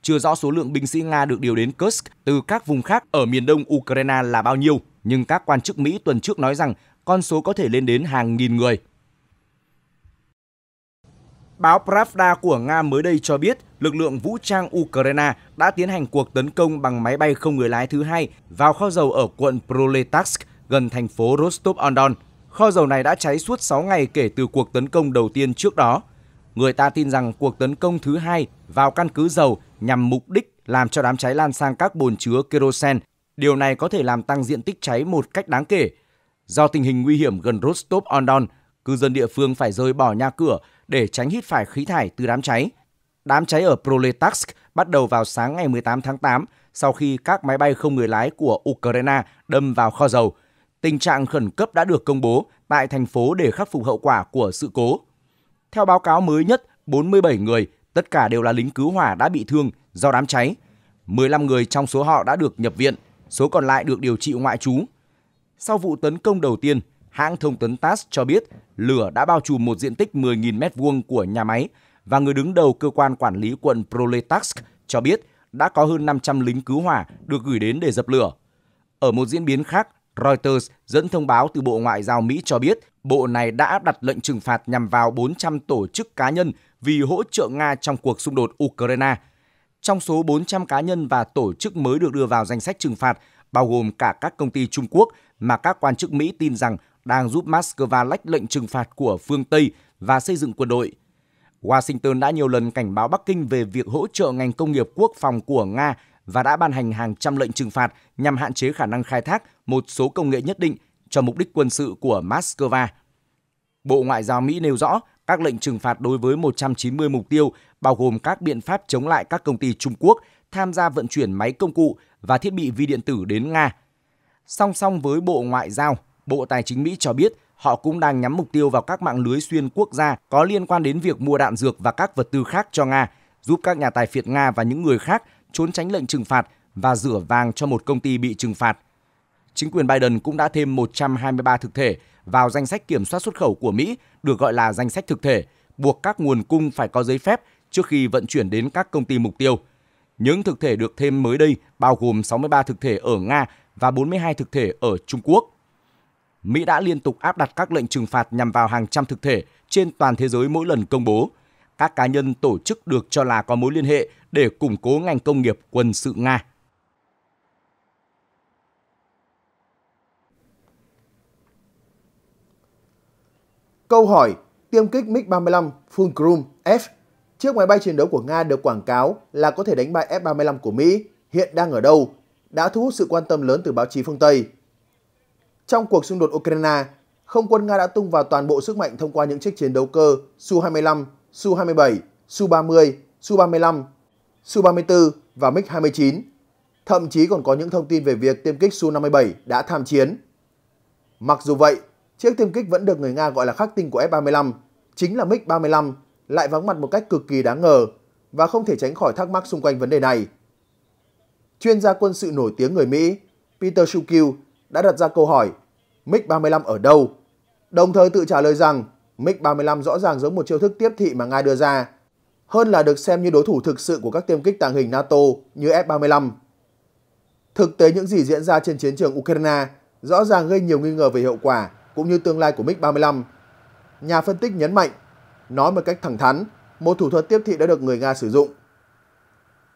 Chưa rõ số lượng binh sĩ Nga được điều đến Kursk từ các vùng khác ở miền đông Ukraine là bao nhiêu, nhưng các quan chức Mỹ tuần trước nói rằng con số có thể lên đến hàng nghìn người. Báo Pravda của Nga mới đây cho biết lực lượng vũ trang Ukraine đã tiến hành cuộc tấn công bằng máy bay không người lái thứ hai vào kho dầu ở quận Proletarsk gần thành phố Rostov-on-Don. Kho dầu này đã cháy suốt 6 ngày kể từ cuộc tấn công đầu tiên trước đó. Người ta tin rằng cuộc tấn công thứ hai vào căn cứ dầu nhằm mục đích làm cho đám cháy lan sang các bồn chứa kerosene. Điều này có thể làm tăng diện tích cháy một cách đáng kể. Do tình hình nguy hiểm gần Rostov-on-Don, cư dân địa phương phải rời bỏ nhà cửa để tránh hít phải khí thải từ đám cháy. Đám cháy ở Proletarsk bắt đầu vào sáng ngày 18 tháng 8 sau khi các máy bay không người lái của Ukraine đâm vào kho dầu tình trạng khẩn cấp đã được công bố tại thành phố để khắc phục hậu quả của sự cố. Theo báo cáo mới nhất, 47 người, tất cả đều là lính cứu hỏa đã bị thương do đám cháy. 15 người trong số họ đã được nhập viện, số còn lại được điều trị ngoại trú. Sau vụ tấn công đầu tiên, hãng thông tấn TASS cho biết lửa đã bao trùm một diện tích 10.000 m2 của nhà máy và người đứng đầu cơ quan quản lý quận Proletarsk cho biết đã có hơn 500 lính cứu hỏa được gửi đến để dập lửa. Ở một diễn biến khác, Reuters dẫn thông báo từ Bộ Ngoại giao Mỹ cho biết bộ này đã đặt lệnh trừng phạt nhằm vào 400 tổ chức cá nhân vì hỗ trợ Nga trong cuộc xung đột Ukraine. Trong số 400 cá nhân và tổ chức mới được đưa vào danh sách trừng phạt, bao gồm cả các công ty Trung Quốc mà các quan chức Mỹ tin rằng đang giúp Moscow lách lệnh trừng phạt của phương Tây và xây dựng quân đội. Washington đã nhiều lần cảnh báo Bắc Kinh về việc hỗ trợ ngành công nghiệp quốc phòng của Nga và đã ban hành hàng trăm lệnh trừng phạt nhằm hạn chế khả năng khai thác một số công nghệ nhất định cho mục đích quân sự của Moscow. Bộ Ngoại giao Mỹ nêu rõ các lệnh trừng phạt đối với 190 mục tiêu bao gồm các biện pháp chống lại các công ty Trung Quốc tham gia vận chuyển máy công cụ và thiết bị vi điện tử đến Nga. Song song với Bộ Ngoại giao, Bộ Tài chính Mỹ cho biết họ cũng đang nhắm mục tiêu vào các mạng lưới xuyên quốc gia có liên quan đến việc mua đạn dược và các vật tư khác cho Nga, giúp các nhà tài phiệt Nga và những người khác trốn tránh lệnh trừng phạt và rửa vàng cho một công ty bị trừng phạt. Chính quyền Biden cũng đã thêm 123 thực thể vào danh sách kiểm soát xuất khẩu của Mỹ được gọi là danh sách thực thể, buộc các nguồn cung phải có giấy phép trước khi vận chuyển đến các công ty mục tiêu. Những thực thể được thêm mới đây bao gồm 63 thực thể ở Nga và 42 thực thể ở Trung Quốc. Mỹ đã liên tục áp đặt các lệnh trừng phạt nhằm vào hàng trăm thực thể trên toàn thế giới mỗi lần công bố – các cá nhân tổ chức được cho là có mối liên hệ để củng cố ngành công nghiệp quân sự Nga. Câu hỏi tiêm kích MiG-35 Fulcrum F Chiếc máy bay chiến đấu của Nga được quảng cáo là có thể đánh bại F-35 của Mỹ, hiện đang ở đâu, đã thu hút sự quan tâm lớn từ báo chí phương Tây. Trong cuộc xung đột Ukraine, không quân Nga đã tung vào toàn bộ sức mạnh thông qua những chiếc chiến đấu cơ Su-25 Su-27, Su-30, Su-35, Su-34 và MiG-29. Thậm chí còn có những thông tin về việc tiêm kích Su-57 đã tham chiến. Mặc dù vậy, chiếc tiêm kích vẫn được người Nga gọi là khắc tinh của F-35, chính là MiG-35, lại vắng mặt một cách cực kỳ đáng ngờ và không thể tránh khỏi thắc mắc xung quanh vấn đề này. Chuyên gia quân sự nổi tiếng người Mỹ Peter Shukill đã đặt ra câu hỏi MiG-35 ở đâu? Đồng thời tự trả lời rằng Mic 35 rõ ràng giống một chiêu thức tiếp thị mà Nga đưa ra, hơn là được xem như đối thủ thực sự của các tiêm kích tàng hình NATO như F-35. Thực tế những gì diễn ra trên chiến trường Ukraine rõ ràng gây nhiều nghi ngờ về hiệu quả cũng như tương lai của MiG-35. Nhà phân tích nhấn mạnh, nói một cách thẳng thắn, một thủ thuật tiếp thị đã được người Nga sử dụng.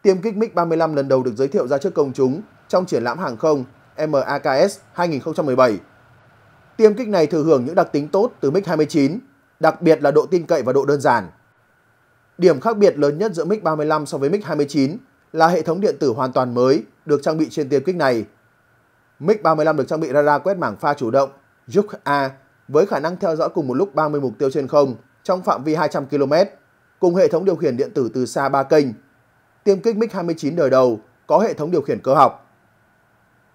Tiêm kích MiG-35 lần đầu được giới thiệu ra trước công chúng trong triển lãm hàng không MAKS 2017. Tiêm kích này thừa hưởng những đặc tính tốt từ MiG-29 đặc biệt là độ tin cậy và độ đơn giản. Điểm khác biệt lớn nhất giữa mic 35 so với mic 29 là hệ thống điện tử hoàn toàn mới được trang bị trên tiêm kích này. Mic 35 được trang bị radar quét mảng pha chủ động Juke A với khả năng theo dõi cùng một lúc 30 mục tiêu trên không trong phạm vi 200 km cùng hệ thống điều khiển điện tử từ xa 3 kênh. Tiêm kích mic 29 đời đầu có hệ thống điều khiển cơ học.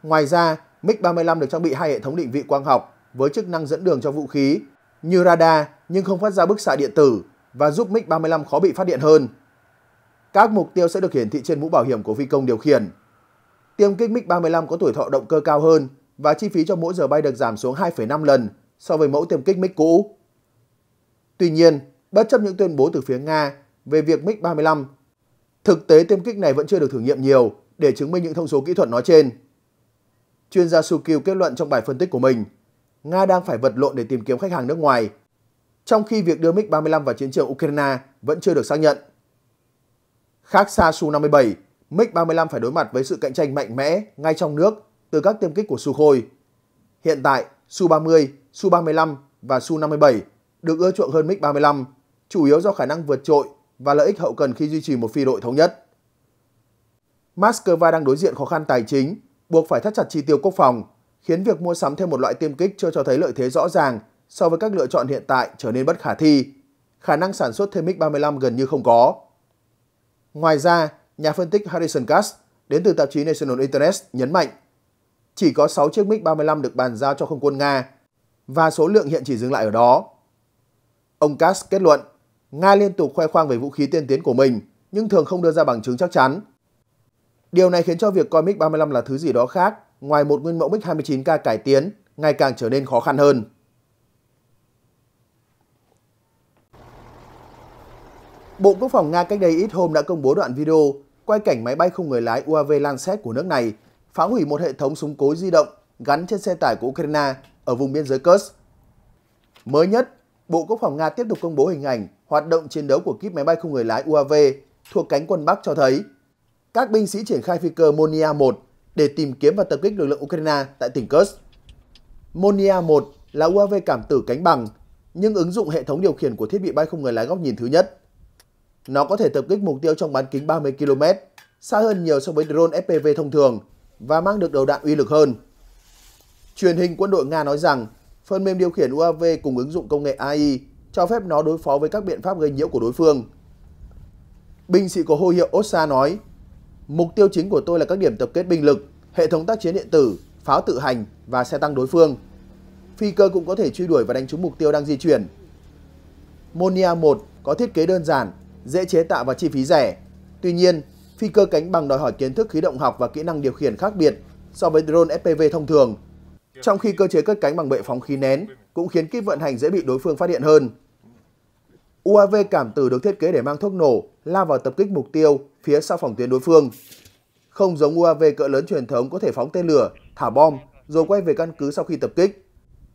Ngoài ra, mic 35 được trang bị hai hệ thống định vị quang học với chức năng dẫn đường cho vũ khí như radar nhưng không phát ra bức xạ điện tử và giúp MiG-35 khó bị phát điện hơn. Các mục tiêu sẽ được hiển thị trên mũ bảo hiểm của phi công điều khiển. Tiêm kích MiG-35 có tuổi thọ động cơ cao hơn và chi phí cho mỗi giờ bay được giảm xuống 2,5 lần so với mẫu tiêm kích MiG cũ. Tuy nhiên, bất chấp những tuyên bố từ phía Nga về việc MiG-35, thực tế tiêm kích này vẫn chưa được thử nghiệm nhiều để chứng minh những thông số kỹ thuật nói trên. Chuyên gia Sukiu kết luận trong bài phân tích của mình, Nga đang phải vật lộn để tìm kiếm khách hàng nước ngoài trong khi việc đưa MiG-35 vào chiến trường Ukraine vẫn chưa được xác nhận. Khác xa Su-57, MiG-35 phải đối mặt với sự cạnh tranh mạnh mẽ ngay trong nước từ các tiêm kích của Sukhoi. Hiện tại, Su-30, Su-35 và Su-57 được ưa chuộng hơn MiG-35, chủ yếu do khả năng vượt trội và lợi ích hậu cần khi duy trì một phi đội thống nhất. Moscow đang đối diện khó khăn tài chính, buộc phải thắt chặt chi tiêu quốc phòng, khiến việc mua sắm thêm một loại tiêm kích chưa cho thấy lợi thế rõ ràng so với các lựa chọn hiện tại trở nên bất khả thi. Khả năng sản xuất thêm MiG-35 gần như không có. Ngoài ra, nhà phân tích Harrison Cass đến từ tạp chí National Interest nhấn mạnh chỉ có 6 chiếc MiG-35 được bàn giao cho không quân Nga và số lượng hiện chỉ dừng lại ở đó. Ông Kass kết luận, Nga liên tục khoe khoang về vũ khí tiên tiến của mình nhưng thường không đưa ra bằng chứng chắc chắn. Điều này khiến cho việc coi MiG-35 là thứ gì đó khác ngoài một nguyên mẫu MiG-29K cải tiến ngày càng trở nên khó khăn hơn. Bộ Quốc phòng Nga cách đây ít hôm đã công bố đoạn video quay cảnh máy bay không người lái UAV Lancet của nước này phá hủy một hệ thống súng cối di động gắn trên xe tải của Ukraine ở vùng biên giới Kursk. Mới nhất, Bộ Quốc phòng Nga tiếp tục công bố hình ảnh hoạt động chiến đấu của kíp máy bay không người lái UAV thuộc cánh quân Bắc cho thấy các binh sĩ triển khai phi cơ Monia-1 để tìm kiếm và tập kích lực lượng Ukraine tại tỉnh Kursk. Monia-1 là UAV cảm tử cánh bằng, nhưng ứng dụng hệ thống điều khiển của thiết bị bay không người lái góc nhìn thứ nhất – nó có thể tập kích mục tiêu trong bán kính 30 km, xa hơn nhiều so với drone FPV thông thường và mang được đầu đạn uy lực hơn. Truyền hình quân đội Nga nói rằng phần mềm điều khiển UAV cùng ứng dụng công nghệ AI cho phép nó đối phó với các biện pháp gây nhiễu của đối phương. Binh sĩ của hô hiệu OSA nói, mục tiêu chính của tôi là các điểm tập kết binh lực, hệ thống tác chiến điện tử, pháo tự hành và xe tăng đối phương. Phi cơ cũng có thể truy đuổi và đánh trúng mục tiêu đang di chuyển. Monia 1 có thiết kế đơn giản dễ chế tạo và chi phí rẻ. Tuy nhiên, phi cơ cánh bằng đòi hỏi kiến thức khí động học và kỹ năng điều khiển khác biệt so với drone FPV thông thường. Trong khi cơ chế cất cánh bằng bệ phóng khí nén cũng khiến kíp vận hành dễ bị đối phương phát hiện hơn. UAV cảm tử được thiết kế để mang thuốc nổ lao vào tập kích mục tiêu phía sau phòng tuyến đối phương. Không giống UAV cỡ lớn truyền thống có thể phóng tên lửa, thả bom rồi quay về căn cứ sau khi tập kích.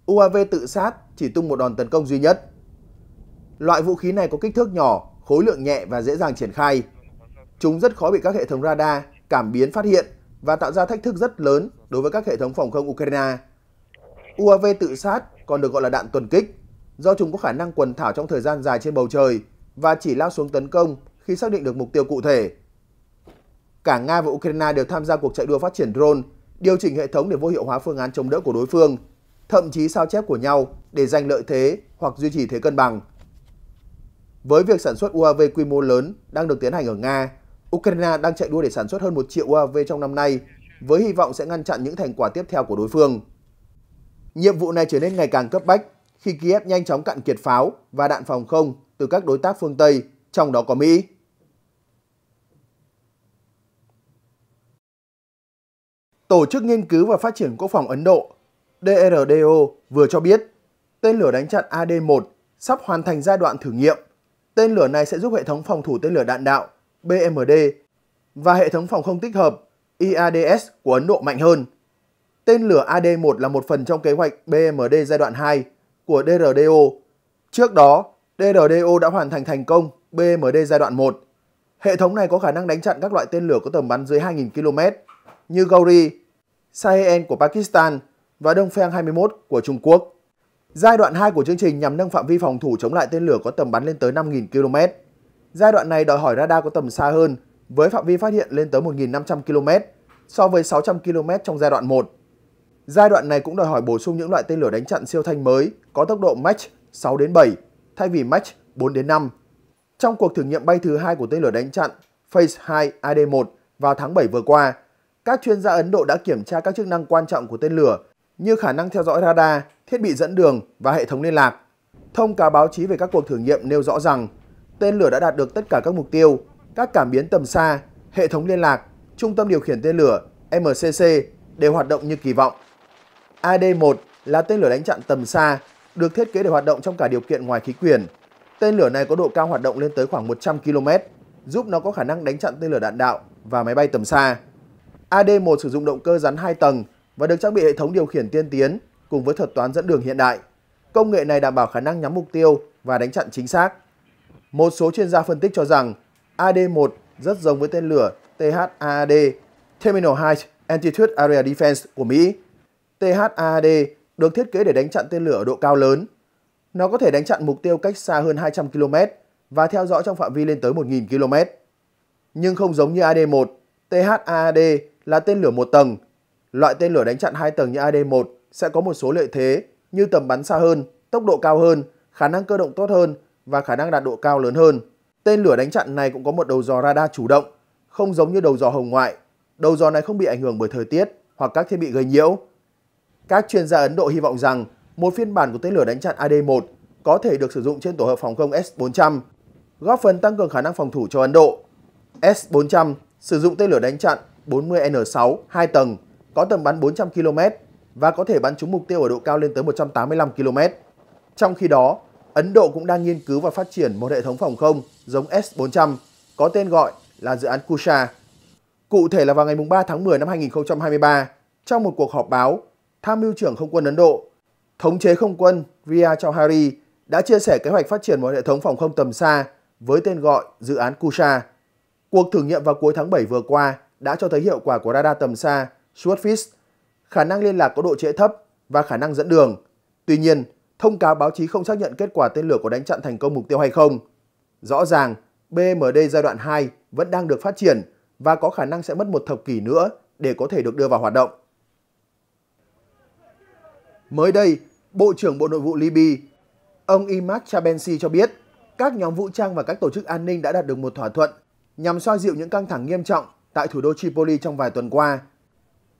UAV tự sát chỉ tung một đòn tấn công duy nhất. Loại vũ khí này có kích thước nhỏ, khối lượng nhẹ và dễ dàng triển khai. Chúng rất khó bị các hệ thống radar, cảm biến phát hiện và tạo ra thách thức rất lớn đối với các hệ thống phòng không Ukraine. UAV tự sát còn được gọi là đạn tuần kích, do chúng có khả năng quần thảo trong thời gian dài trên bầu trời và chỉ lao xuống tấn công khi xác định được mục tiêu cụ thể. Cả Nga và Ukraine đều tham gia cuộc chạy đua phát triển drone, điều chỉnh hệ thống để vô hiệu hóa phương án chống đỡ của đối phương, thậm chí sao chép của nhau để giành lợi thế hoặc duy trì thế cân bằng. Với việc sản xuất UAV quy mô lớn đang được tiến hành ở Nga, Ukraine đang chạy đua để sản xuất hơn 1 triệu UAV trong năm nay, với hy vọng sẽ ngăn chặn những thành quả tiếp theo của đối phương. Nhiệm vụ này trở nên ngày càng cấp bách khi Kiev nhanh chóng cạn kiệt pháo và đạn phòng không từ các đối tác phương Tây, trong đó có Mỹ. Tổ chức Nghiên cứu và Phát triển Quốc phòng Ấn Độ DRDO vừa cho biết tên lửa đánh chặn AD-1 sắp hoàn thành giai đoạn thử nghiệm Tên lửa này sẽ giúp hệ thống phòng thủ tên lửa đạn đạo BMD và hệ thống phòng không tích hợp IADS e của Ấn Độ mạnh hơn. Tên lửa AD-1 là một phần trong kế hoạch BMD giai đoạn 2 của DRDO. Trước đó, DRDO đã hoàn thành thành công BMD giai đoạn 1. Hệ thống này có khả năng đánh chặn các loại tên lửa có tầm bắn dưới 2.000 km như Gauri, Sahel của Pakistan và Đông Pheng 21 của Trung Quốc. Giai đoạn 2 của chương trình nhằm nâng phạm vi phòng thủ chống lại tên lửa có tầm bắn lên tới 5.000 km. Giai đoạn này đòi hỏi radar có tầm xa hơn, với phạm vi phát hiện lên tới 1.500 km so với 600 km trong giai đoạn 1. Giai đoạn này cũng đòi hỏi bổ sung những loại tên lửa đánh chặn siêu thanh mới có tốc độ Mach 6 đến 7 thay vì Mach 4 đến 5. Trong cuộc thử nghiệm bay thứ hai của tên lửa đánh chặn Phase 2 AD-1 vào tháng 7 vừa qua, các chuyên gia Ấn Độ đã kiểm tra các chức năng quan trọng của tên lửa như khả năng theo dõi radar, thiết bị dẫn đường và hệ thống liên lạc. Thông cáo báo chí về các cuộc thử nghiệm nêu rõ rằng tên lửa đã đạt được tất cả các mục tiêu, các cảm biến tầm xa, hệ thống liên lạc, trung tâm điều khiển tên lửa MCC đều hoạt động như kỳ vọng. AD-1 là tên lửa đánh chặn tầm xa, được thiết kế để hoạt động trong cả điều kiện ngoài khí quyển. Tên lửa này có độ cao hoạt động lên tới khoảng 100 km, giúp nó có khả năng đánh chặn tên lửa đạn đạo và máy bay tầm xa. AD-1 sử dụng động cơ rắn 2 tầng và được trang bị hệ thống điều khiển tiên tiến cùng với thuật toán dẫn đường hiện đại. Công nghệ này đảm bảo khả năng nhắm mục tiêu và đánh chặn chính xác. Một số chuyên gia phân tích cho rằng AD-1 rất giống với tên lửa THAAD Terminal Height Altitude Area Defense của Mỹ. THAAD được thiết kế để đánh chặn tên lửa ở độ cao lớn. Nó có thể đánh chặn mục tiêu cách xa hơn 200 km và theo dõi trong phạm vi lên tới 1.000 km. Nhưng không giống như AD-1, THAAD là tên lửa một tầng Loại tên lửa đánh chặn hai tầng như AD-1 sẽ có một số lợi thế như tầm bắn xa hơn, tốc độ cao hơn, khả năng cơ động tốt hơn và khả năng đạt độ cao lớn hơn. Tên lửa đánh chặn này cũng có một đầu dò radar chủ động, không giống như đầu dò hồng ngoại. Đầu dò này không bị ảnh hưởng bởi thời tiết hoặc các thiết bị gây nhiễu. Các chuyên gia Ấn Độ hy vọng rằng một phiên bản của tên lửa đánh chặn AD-1 có thể được sử dụng trên tổ hợp phòng không S-400, góp phần tăng cường khả năng phòng thủ cho Ấn Độ. S-400 sử dụng tên lửa đánh chặn 40N6 2 tầng có tầm bắn 400 km và có thể bắn trúng mục tiêu ở độ cao lên tới 185 km. Trong khi đó, Ấn Độ cũng đang nghiên cứu và phát triển một hệ thống phòng không giống S-400 có tên gọi là dự án Kusha. Cụ thể là vào ngày 3 tháng 10 năm 2023, trong một cuộc họp báo, Tham mưu trưởng Không quân Ấn Độ, Thống chế Không quân Ria Chauhari đã chia sẻ kế hoạch phát triển một hệ thống phòng không tầm xa với tên gọi dự án Kusha. Cuộc thử nghiệm vào cuối tháng 7 vừa qua đã cho thấy hiệu quả của radar tầm xa Swordfish, khả năng liên lạc có độ trễ thấp và khả năng dẫn đường. Tuy nhiên, thông cáo báo chí không xác nhận kết quả tên lửa có đánh chặn thành công mục tiêu hay không. Rõ ràng, BMD giai đoạn 2 vẫn đang được phát triển và có khả năng sẽ mất một thập kỷ nữa để có thể được đưa vào hoạt động. Mới đây, Bộ trưởng Bộ Nội vụ Libya, ông Imad Chabensi cho biết các nhóm vũ trang và các tổ chức an ninh đã đạt được một thỏa thuận nhằm xoa dịu những căng thẳng nghiêm trọng tại thủ đô Tripoli trong vài tuần qua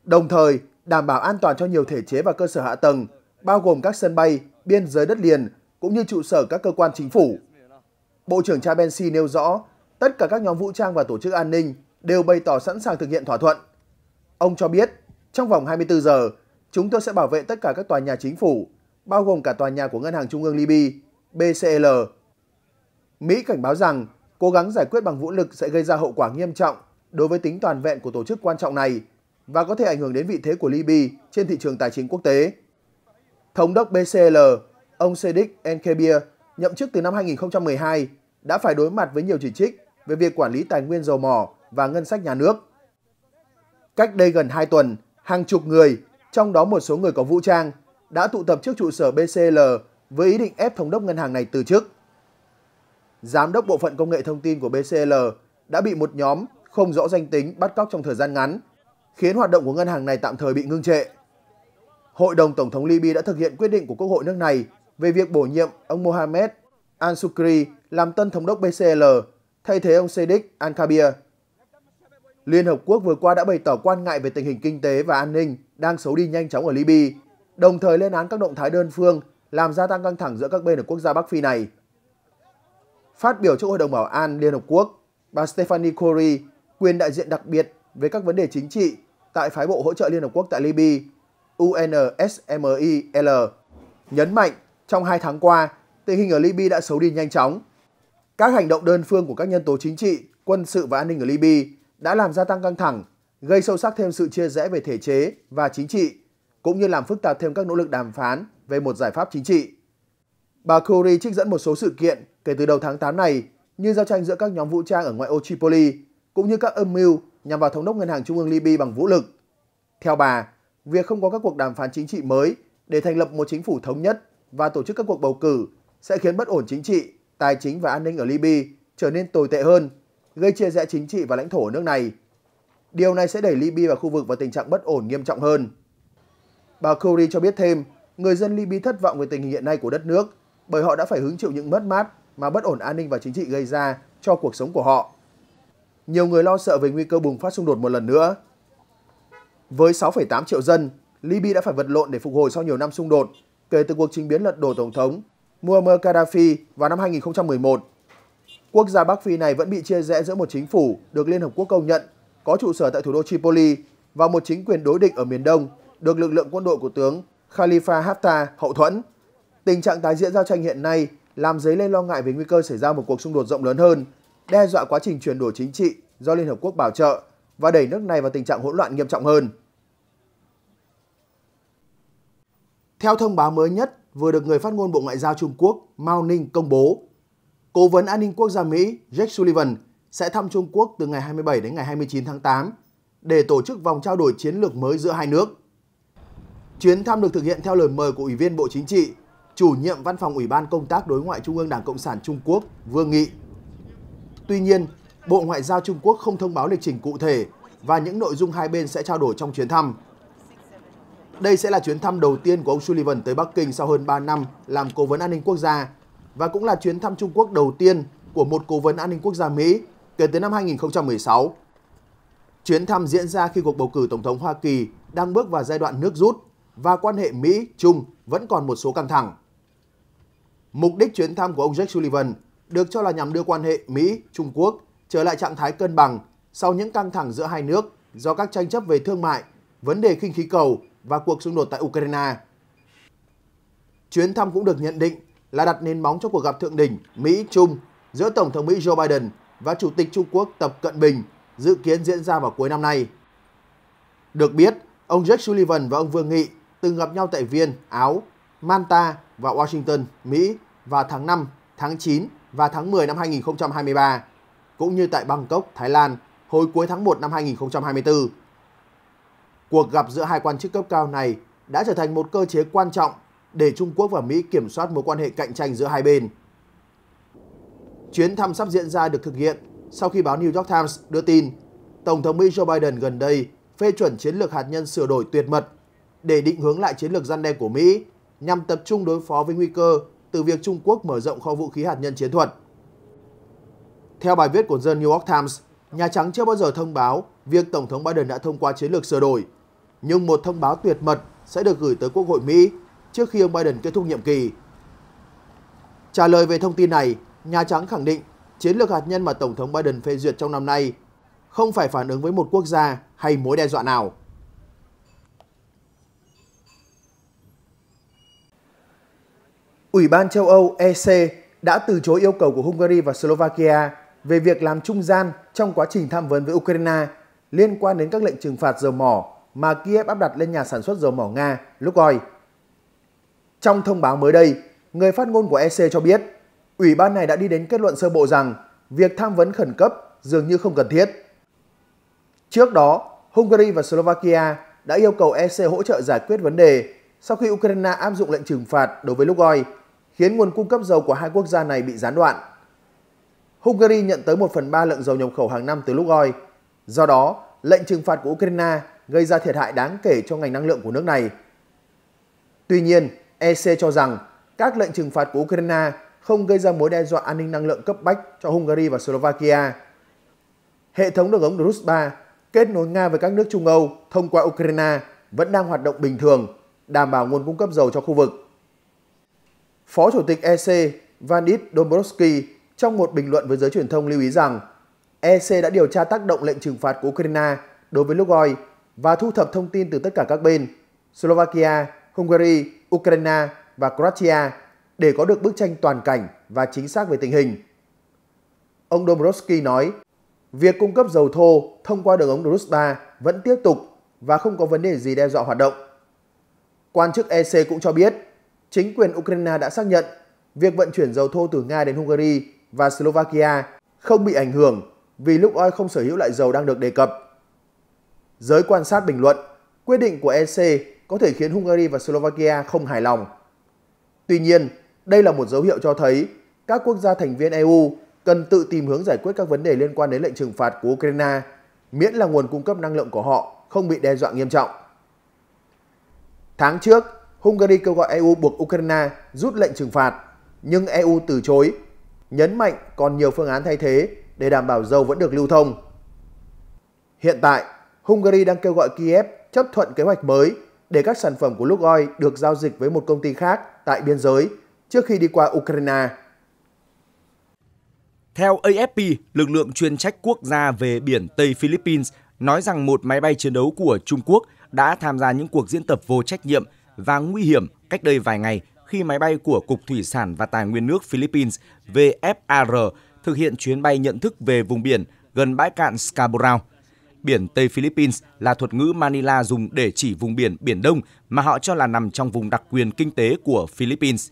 đồng thời đảm bảo an toàn cho nhiều thể chế và cơ sở hạ tầng, bao gồm các sân bay, biên giới đất liền, cũng như trụ sở các cơ quan chính phủ. Bộ trưởng Chabensi nêu rõ, tất cả các nhóm vũ trang và tổ chức an ninh đều bày tỏ sẵn sàng thực hiện thỏa thuận. Ông cho biết, trong vòng 24 giờ, chúng tôi sẽ bảo vệ tất cả các tòa nhà chính phủ, bao gồm cả tòa nhà của Ngân hàng Trung ương Libya, BCL. Mỹ cảnh báo rằng cố gắng giải quyết bằng vũ lực sẽ gây ra hậu quả nghiêm trọng đối với tính toàn vẹn của tổ chức quan trọng này và có thể ảnh hưởng đến vị thế của Libya trên thị trường tài chính quốc tế. Thống đốc BCL, ông Sedik Enkebir, nhậm chức từ năm 2012, đã phải đối mặt với nhiều chỉ trích về việc quản lý tài nguyên dầu mỏ và ngân sách nhà nước. Cách đây gần 2 tuần, hàng chục người, trong đó một số người có vũ trang, đã tụ tập trước trụ sở BCL với ý định ép thống đốc ngân hàng này từ chức. Giám đốc Bộ phận Công nghệ Thông tin của BCL đã bị một nhóm không rõ danh tính bắt cóc trong thời gian ngắn khiến hoạt động của ngân hàng này tạm thời bị ngưng trệ. Hội đồng Tổng thống Libya đã thực hiện quyết định của Quốc hội nước này về việc bổ nhiệm ông Mohamed al làm tân thống đốc BCL, thay thế ông Sedic Al-Kabir. Liên Hợp Quốc vừa qua đã bày tỏ quan ngại về tình hình kinh tế và an ninh đang xấu đi nhanh chóng ở Libya, đồng thời lên án các động thái đơn phương làm gia tăng căng thẳng giữa các bên ở quốc gia Bắc Phi này. Phát biểu trước Hội đồng Bảo an Liên Hợp Quốc, bà Stephanie Khoury, quyền đại diện đặc biệt về các vấn đề chính trị tại phái bộ hỗ trợ Liên Hợp Quốc tại Libya UNSMIL nhấn mạnh trong hai tháng qua, tình hình ở Libya đã xấu đi nhanh chóng. Các hành động đơn phương của các nhân tố chính trị, quân sự và an ninh ở Libya đã làm gia tăng căng thẳng, gây sâu sắc thêm sự chia rẽ về thể chế và chính trị, cũng như làm phức tạp thêm các nỗ lực đàm phán về một giải pháp chính trị. Bà Khoury trích dẫn một số sự kiện kể từ đầu tháng 8 này như giao tranh giữa các nhóm vũ trang ở ngoại ô Tripoli, cũng như các âm mưu nhằm vào thống đốc Ngân hàng Trung ương Libya bằng vũ lực. Theo bà, việc không có các cuộc đàm phán chính trị mới để thành lập một chính phủ thống nhất và tổ chức các cuộc bầu cử sẽ khiến bất ổn chính trị, tài chính và an ninh ở Libya trở nên tồi tệ hơn, gây chia rẽ chính trị và lãnh thổ ở nước này. Điều này sẽ đẩy Libya và khu vực vào tình trạng bất ổn nghiêm trọng hơn. Bà Khoury cho biết thêm, người dân Libya thất vọng về tình hình hiện nay của đất nước bởi họ đã phải hứng chịu những mất mát mà bất ổn an ninh và chính trị gây ra cho cuộc sống của họ nhiều người lo sợ về nguy cơ bùng phát xung đột một lần nữa. Với 6,8 triệu dân, Libya đã phải vật lộn để phục hồi sau nhiều năm xung đột kể từ cuộc chính biến lật đổ Tổng thống Muammar Gaddafi vào năm 2011. Quốc gia Bắc Phi này vẫn bị chia rẽ giữa một chính phủ được Liên Hợp Quốc công nhận, có trụ sở tại thủ đô Tripoli và một chính quyền đối địch ở miền đông được lực lượng quân đội của tướng Khalifa Haftar hậu thuẫn. Tình trạng tái diễn giao tranh hiện nay làm dấy lên lo ngại về nguy cơ xảy ra một cuộc xung đột rộng lớn hơn đe dọa quá trình chuyển đổi chính trị do Liên Hợp Quốc bảo trợ và đẩy nước này vào tình trạng hỗn loạn nghiêm trọng hơn. Theo thông báo mới nhất vừa được người phát ngôn Bộ Ngoại giao Trung Quốc Mao Ninh công bố, Cố vấn an ninh quốc gia Mỹ Jake Sullivan sẽ thăm Trung Quốc từ ngày 27 đến ngày 29 tháng 8 để tổ chức vòng trao đổi chiến lược mới giữa hai nước. Chuyến thăm được thực hiện theo lời mời của Ủy viên Bộ Chính trị, chủ nhiệm Văn phòng Ủy ban Công tác Đối ngoại Trung ương Đảng Cộng sản Trung Quốc Vương Nghị Tuy nhiên, Bộ Ngoại giao Trung Quốc không thông báo lịch trình cụ thể và những nội dung hai bên sẽ trao đổi trong chuyến thăm. Đây sẽ là chuyến thăm đầu tiên của ông Sullivan tới Bắc Kinh sau hơn 3 năm làm cố vấn an ninh quốc gia và cũng là chuyến thăm Trung Quốc đầu tiên của một cố vấn an ninh quốc gia Mỹ kể từ năm 2016. Chuyến thăm diễn ra khi cuộc bầu cử Tổng thống Hoa Kỳ đang bước vào giai đoạn nước rút và quan hệ Mỹ-Trung vẫn còn một số căng thẳng. Mục đích chuyến thăm của ông Jake Sullivan được cho là nhằm đưa quan hệ Mỹ-Trung Quốc trở lại trạng thái cân bằng sau những căng thẳng giữa hai nước do các tranh chấp về thương mại, vấn đề khinh khí cầu và cuộc xung đột tại Ukraine. Chuyến thăm cũng được nhận định là đặt nền móng cho cuộc gặp thượng đỉnh Mỹ-Trung giữa Tổng thống Mỹ Joe Biden và Chủ tịch Trung Quốc Tập Cận Bình dự kiến diễn ra vào cuối năm nay. Được biết, ông Jack Sullivan và ông Vương Nghị từng gặp nhau tại Viên, Áo, Manta và Washington, Mỹ vào tháng 5, tháng 9 và tháng 10 năm 2023, cũng như tại Bangkok, Thái Lan hồi cuối tháng 1 năm 2024. Cuộc gặp giữa hai quan chức cấp cao này đã trở thành một cơ chế quan trọng để Trung Quốc và Mỹ kiểm soát mối quan hệ cạnh tranh giữa hai bên. Chuyến thăm sắp diễn ra được thực hiện sau khi báo New York Times đưa tin Tổng thống Mỹ Joe Biden gần đây phê chuẩn chiến lược hạt nhân sửa đổi tuyệt mật để định hướng lại chiến lược gian đe của Mỹ nhằm tập trung đối phó với nguy cơ từ việc Trung Quốc mở rộng kho vũ khí hạt nhân chiến thuật. Theo bài viết của The New York Times, Nhà Trắng chưa bao giờ thông báo việc Tổng thống Biden đã thông qua chiến lược sửa đổi, nhưng một thông báo tuyệt mật sẽ được gửi tới Quốc hội Mỹ trước khi ông Biden kết thúc nhiệm kỳ. Trả lời về thông tin này, Nhà Trắng khẳng định chiến lược hạt nhân mà Tổng thống Biden phê duyệt trong năm nay không phải phản ứng với một quốc gia hay mối đe dọa nào. Ủy ban châu Âu EC đã từ chối yêu cầu của Hungary và Slovakia về việc làm trung gian trong quá trình tham vấn với Ukraine liên quan đến các lệnh trừng phạt dầu mỏ mà Kiev áp đặt lên nhà sản xuất dầu mỏ Nga Lukoil. Trong thông báo mới đây, người phát ngôn của EC cho biết, ủy ban này đã đi đến kết luận sơ bộ rằng việc tham vấn khẩn cấp dường như không cần thiết. Trước đó, Hungary và Slovakia đã yêu cầu EC hỗ trợ giải quyết vấn đề sau khi Ukraine áp dụng lệnh trừng phạt đối với Lukoil khiến nguồn cung cấp dầu của hai quốc gia này bị gián đoạn. Hungary nhận tới 1 phần 3 lượng dầu nhập khẩu hàng năm từ lúc Do đó, lệnh trừng phạt của Ukraine gây ra thiệt hại đáng kể cho ngành năng lượng của nước này. Tuy nhiên, EC cho rằng các lệnh trừng phạt của Ukraine không gây ra mối đe dọa an ninh năng lượng cấp bách cho Hungary và Slovakia. Hệ thống đường ống Drus 3 kết nối Nga với các nước Trung Âu thông qua Ukraine vẫn đang hoạt động bình thường, đảm bảo nguồn cung cấp dầu cho khu vực. Phó Chủ tịch EC Vandit Dombrovsky trong một bình luận với giới truyền thông lưu ý rằng EC đã điều tra tác động lệnh trừng phạt của Ukraine đối với Lukoil và thu thập thông tin từ tất cả các bên Slovakia, Hungary, Ukraine và Croatia để có được bức tranh toàn cảnh và chính xác về tình hình. Ông Dombrowski nói, việc cung cấp dầu thô thông qua đường ống Nord Stream vẫn tiếp tục và không có vấn đề gì đe dọa hoạt động. Quan chức EC cũng cho biết, chính quyền Ukraine đã xác nhận việc vận chuyển dầu thô từ Nga đến Hungary và Slovakia không bị ảnh hưởng vì Lukoil không sở hữu loại dầu đang được đề cập. Giới quan sát bình luận, quyết định của EC có thể khiến Hungary và Slovakia không hài lòng. Tuy nhiên, đây là một dấu hiệu cho thấy các quốc gia thành viên EU cần tự tìm hướng giải quyết các vấn đề liên quan đến lệnh trừng phạt của Ukraine, miễn là nguồn cung cấp năng lượng của họ không bị đe dọa nghiêm trọng. Tháng trước, Hungary kêu gọi EU buộc Ukraine rút lệnh trừng phạt, nhưng EU từ chối, nhấn mạnh còn nhiều phương án thay thế để đảm bảo dầu vẫn được lưu thông. Hiện tại, Hungary đang kêu gọi Kiev chấp thuận kế hoạch mới để các sản phẩm của Lukoil được giao dịch với một công ty khác tại biên giới trước khi đi qua Ukraine. Theo AFP, lực lượng chuyên trách quốc gia về biển Tây Philippines nói rằng một máy bay chiến đấu của Trung Quốc đã tham gia những cuộc diễn tập vô trách nhiệm và nguy hiểm cách đây vài ngày khi máy bay của Cục Thủy sản và Tài nguyên nước Philippines VFAR thực hiện chuyến bay nhận thức về vùng biển gần bãi cạn Scarborough. Biển Tây Philippines là thuật ngữ Manila dùng để chỉ vùng biển Biển Đông mà họ cho là nằm trong vùng đặc quyền kinh tế của Philippines.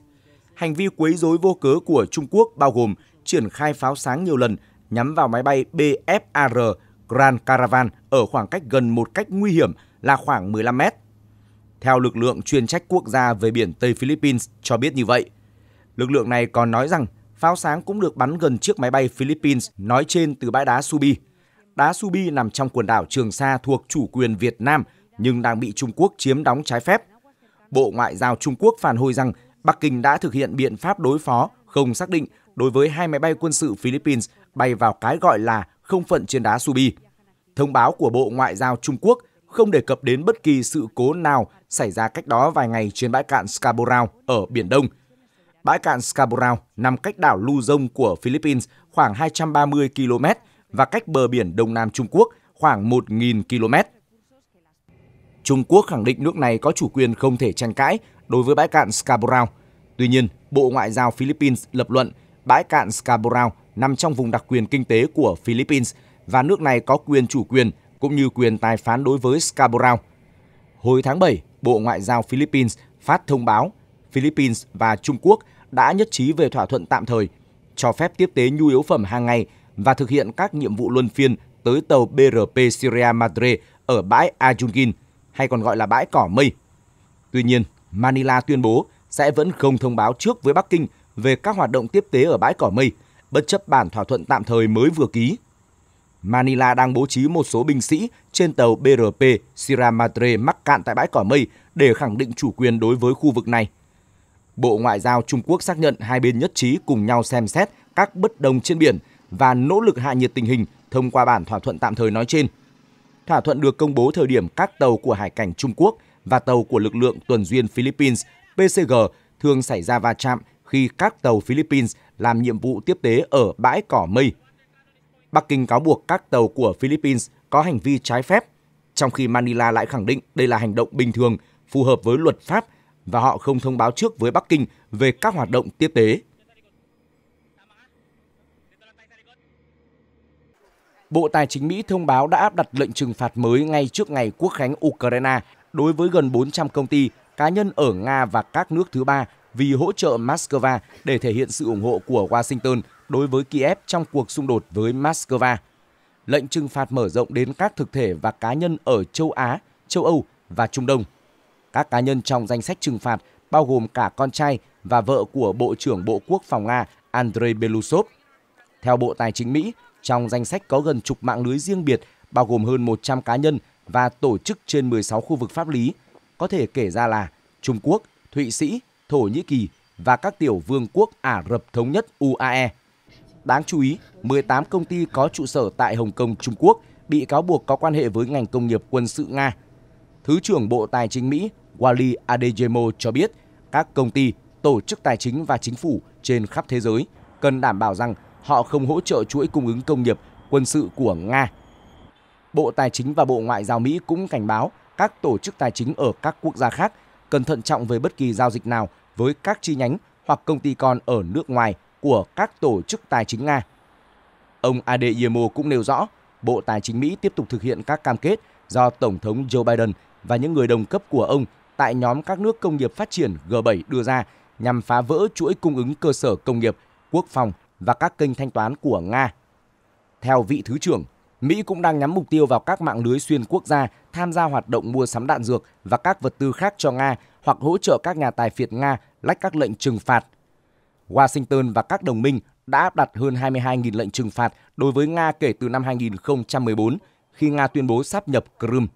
Hành vi quấy rối vô cớ của Trung Quốc bao gồm triển khai pháo sáng nhiều lần nhắm vào máy bay BFAR Grand Caravan ở khoảng cách gần một cách nguy hiểm là khoảng 15 mét theo lực lượng chuyên trách quốc gia về biển Tây Philippines cho biết như vậy. Lực lượng này còn nói rằng pháo sáng cũng được bắn gần chiếc máy bay Philippines nói trên từ bãi đá Subi. Đá Subi nằm trong quần đảo Trường Sa thuộc chủ quyền Việt Nam nhưng đang bị Trung Quốc chiếm đóng trái phép. Bộ Ngoại giao Trung Quốc phản hồi rằng Bắc Kinh đã thực hiện biện pháp đối phó không xác định đối với hai máy bay quân sự Philippines bay vào cái gọi là không phận trên đá Subi. Thông báo của Bộ Ngoại giao Trung Quốc – không đề cập đến bất kỳ sự cố nào xảy ra cách đó vài ngày trên bãi cạn Scarborough ở Biển Đông. Bãi cạn Scarborough nằm cách đảo Luzon của Philippines khoảng 230 km và cách bờ biển Đông Nam Trung Quốc khoảng 1.000 km. Trung Quốc khẳng định nước này có chủ quyền không thể tranh cãi đối với bãi cạn Scarborough. Tuy nhiên, Bộ Ngoại giao Philippines lập luận bãi cạn Scarborough nằm trong vùng đặc quyền kinh tế của Philippines và nước này có quyền chủ quyền cũng như quyền tài phán đối với Scarborough. Hồi tháng 7, Bộ Ngoại giao Philippines phát thông báo Philippines và Trung Quốc đã nhất trí về thỏa thuận tạm thời cho phép tiếp tế nhu yếu phẩm hàng ngày và thực hiện các nhiệm vụ luân phiên tới tàu BRP Syria Madre ở bãi Ajungin, hay còn gọi là bãi cỏ mây. Tuy nhiên, Manila tuyên bố sẽ vẫn không thông báo trước với Bắc Kinh về các hoạt động tiếp tế ở bãi cỏ mây, bất chấp bản thỏa thuận tạm thời mới vừa ký. Manila đang bố trí một số binh sĩ trên tàu BRP Sierra Madre mắc cạn tại bãi cỏ mây để khẳng định chủ quyền đối với khu vực này. Bộ Ngoại giao Trung Quốc xác nhận hai bên nhất trí cùng nhau xem xét các bất đồng trên biển và nỗ lực hạ nhiệt tình hình thông qua bản thỏa thuận tạm thời nói trên. Thỏa thuận được công bố thời điểm các tàu của Hải cảnh Trung Quốc và tàu của lực lượng tuần duyên Philippines PCG thường xảy ra va chạm khi các tàu Philippines làm nhiệm vụ tiếp tế ở bãi cỏ mây Bắc Kinh cáo buộc các tàu của Philippines có hành vi trái phép, trong khi Manila lại khẳng định đây là hành động bình thường, phù hợp với luật pháp và họ không thông báo trước với Bắc Kinh về các hoạt động tiếp tế. Bộ Tài chính Mỹ thông báo đã áp đặt lệnh trừng phạt mới ngay trước ngày quốc khánh Ukraine đối với gần 400 công ty, cá nhân ở Nga và các nước thứ ba vì hỗ trợ Moscow để thể hiện sự ủng hộ của Washington đối với Kiev trong cuộc xung đột với Moscow. Lệnh trừng phạt mở rộng đến các thực thể và cá nhân ở châu Á, châu Âu và Trung Đông. Các cá nhân trong danh sách trừng phạt bao gồm cả con trai và vợ của Bộ trưởng Bộ Quốc phòng Nga Andrei Belousov. Theo Bộ Tài chính Mỹ, trong danh sách có gần chục mạng lưới riêng biệt bao gồm hơn 100 cá nhân và tổ chức trên 16 khu vực pháp lý, có thể kể ra là Trung Quốc, Thụy Sĩ, Thổ Nhĩ Kỳ và các tiểu vương quốc Ả Rập Thống Nhất UAE. Đáng chú ý, 18 công ty có trụ sở tại Hồng Kông, Trung Quốc bị cáo buộc có quan hệ với ngành công nghiệp quân sự Nga. Thứ trưởng Bộ Tài chính Mỹ Wally Adeyemo cho biết các công ty, tổ chức tài chính và chính phủ trên khắp thế giới cần đảm bảo rằng họ không hỗ trợ chuỗi cung ứng công nghiệp quân sự của Nga. Bộ Tài chính và Bộ Ngoại giao Mỹ cũng cảnh báo các tổ chức tài chính ở các quốc gia khác cần thận trọng về bất kỳ giao dịch nào với các chi nhánh hoặc công ty con ở nước ngoài – của các tổ chức tài chính Nga. Ông Adeyemo cũng nêu rõ, Bộ Tài chính Mỹ tiếp tục thực hiện các cam kết do Tổng thống Joe Biden và những người đồng cấp của ông tại nhóm các nước công nghiệp phát triển G7 đưa ra nhằm phá vỡ chuỗi cung ứng cơ sở công nghiệp, quốc phòng và các kênh thanh toán của Nga. Theo vị thứ trưởng, Mỹ cũng đang nhắm mục tiêu vào các mạng lưới xuyên quốc gia tham gia hoạt động mua sắm đạn dược và các vật tư khác cho Nga hoặc hỗ trợ các nhà tài phiệt Nga lách các lệnh trừng phạt Washington và các đồng minh đã áp đặt hơn 22.000 lệnh trừng phạt đối với Nga kể từ năm 2014 khi Nga tuyên bố sáp nhập Crimea.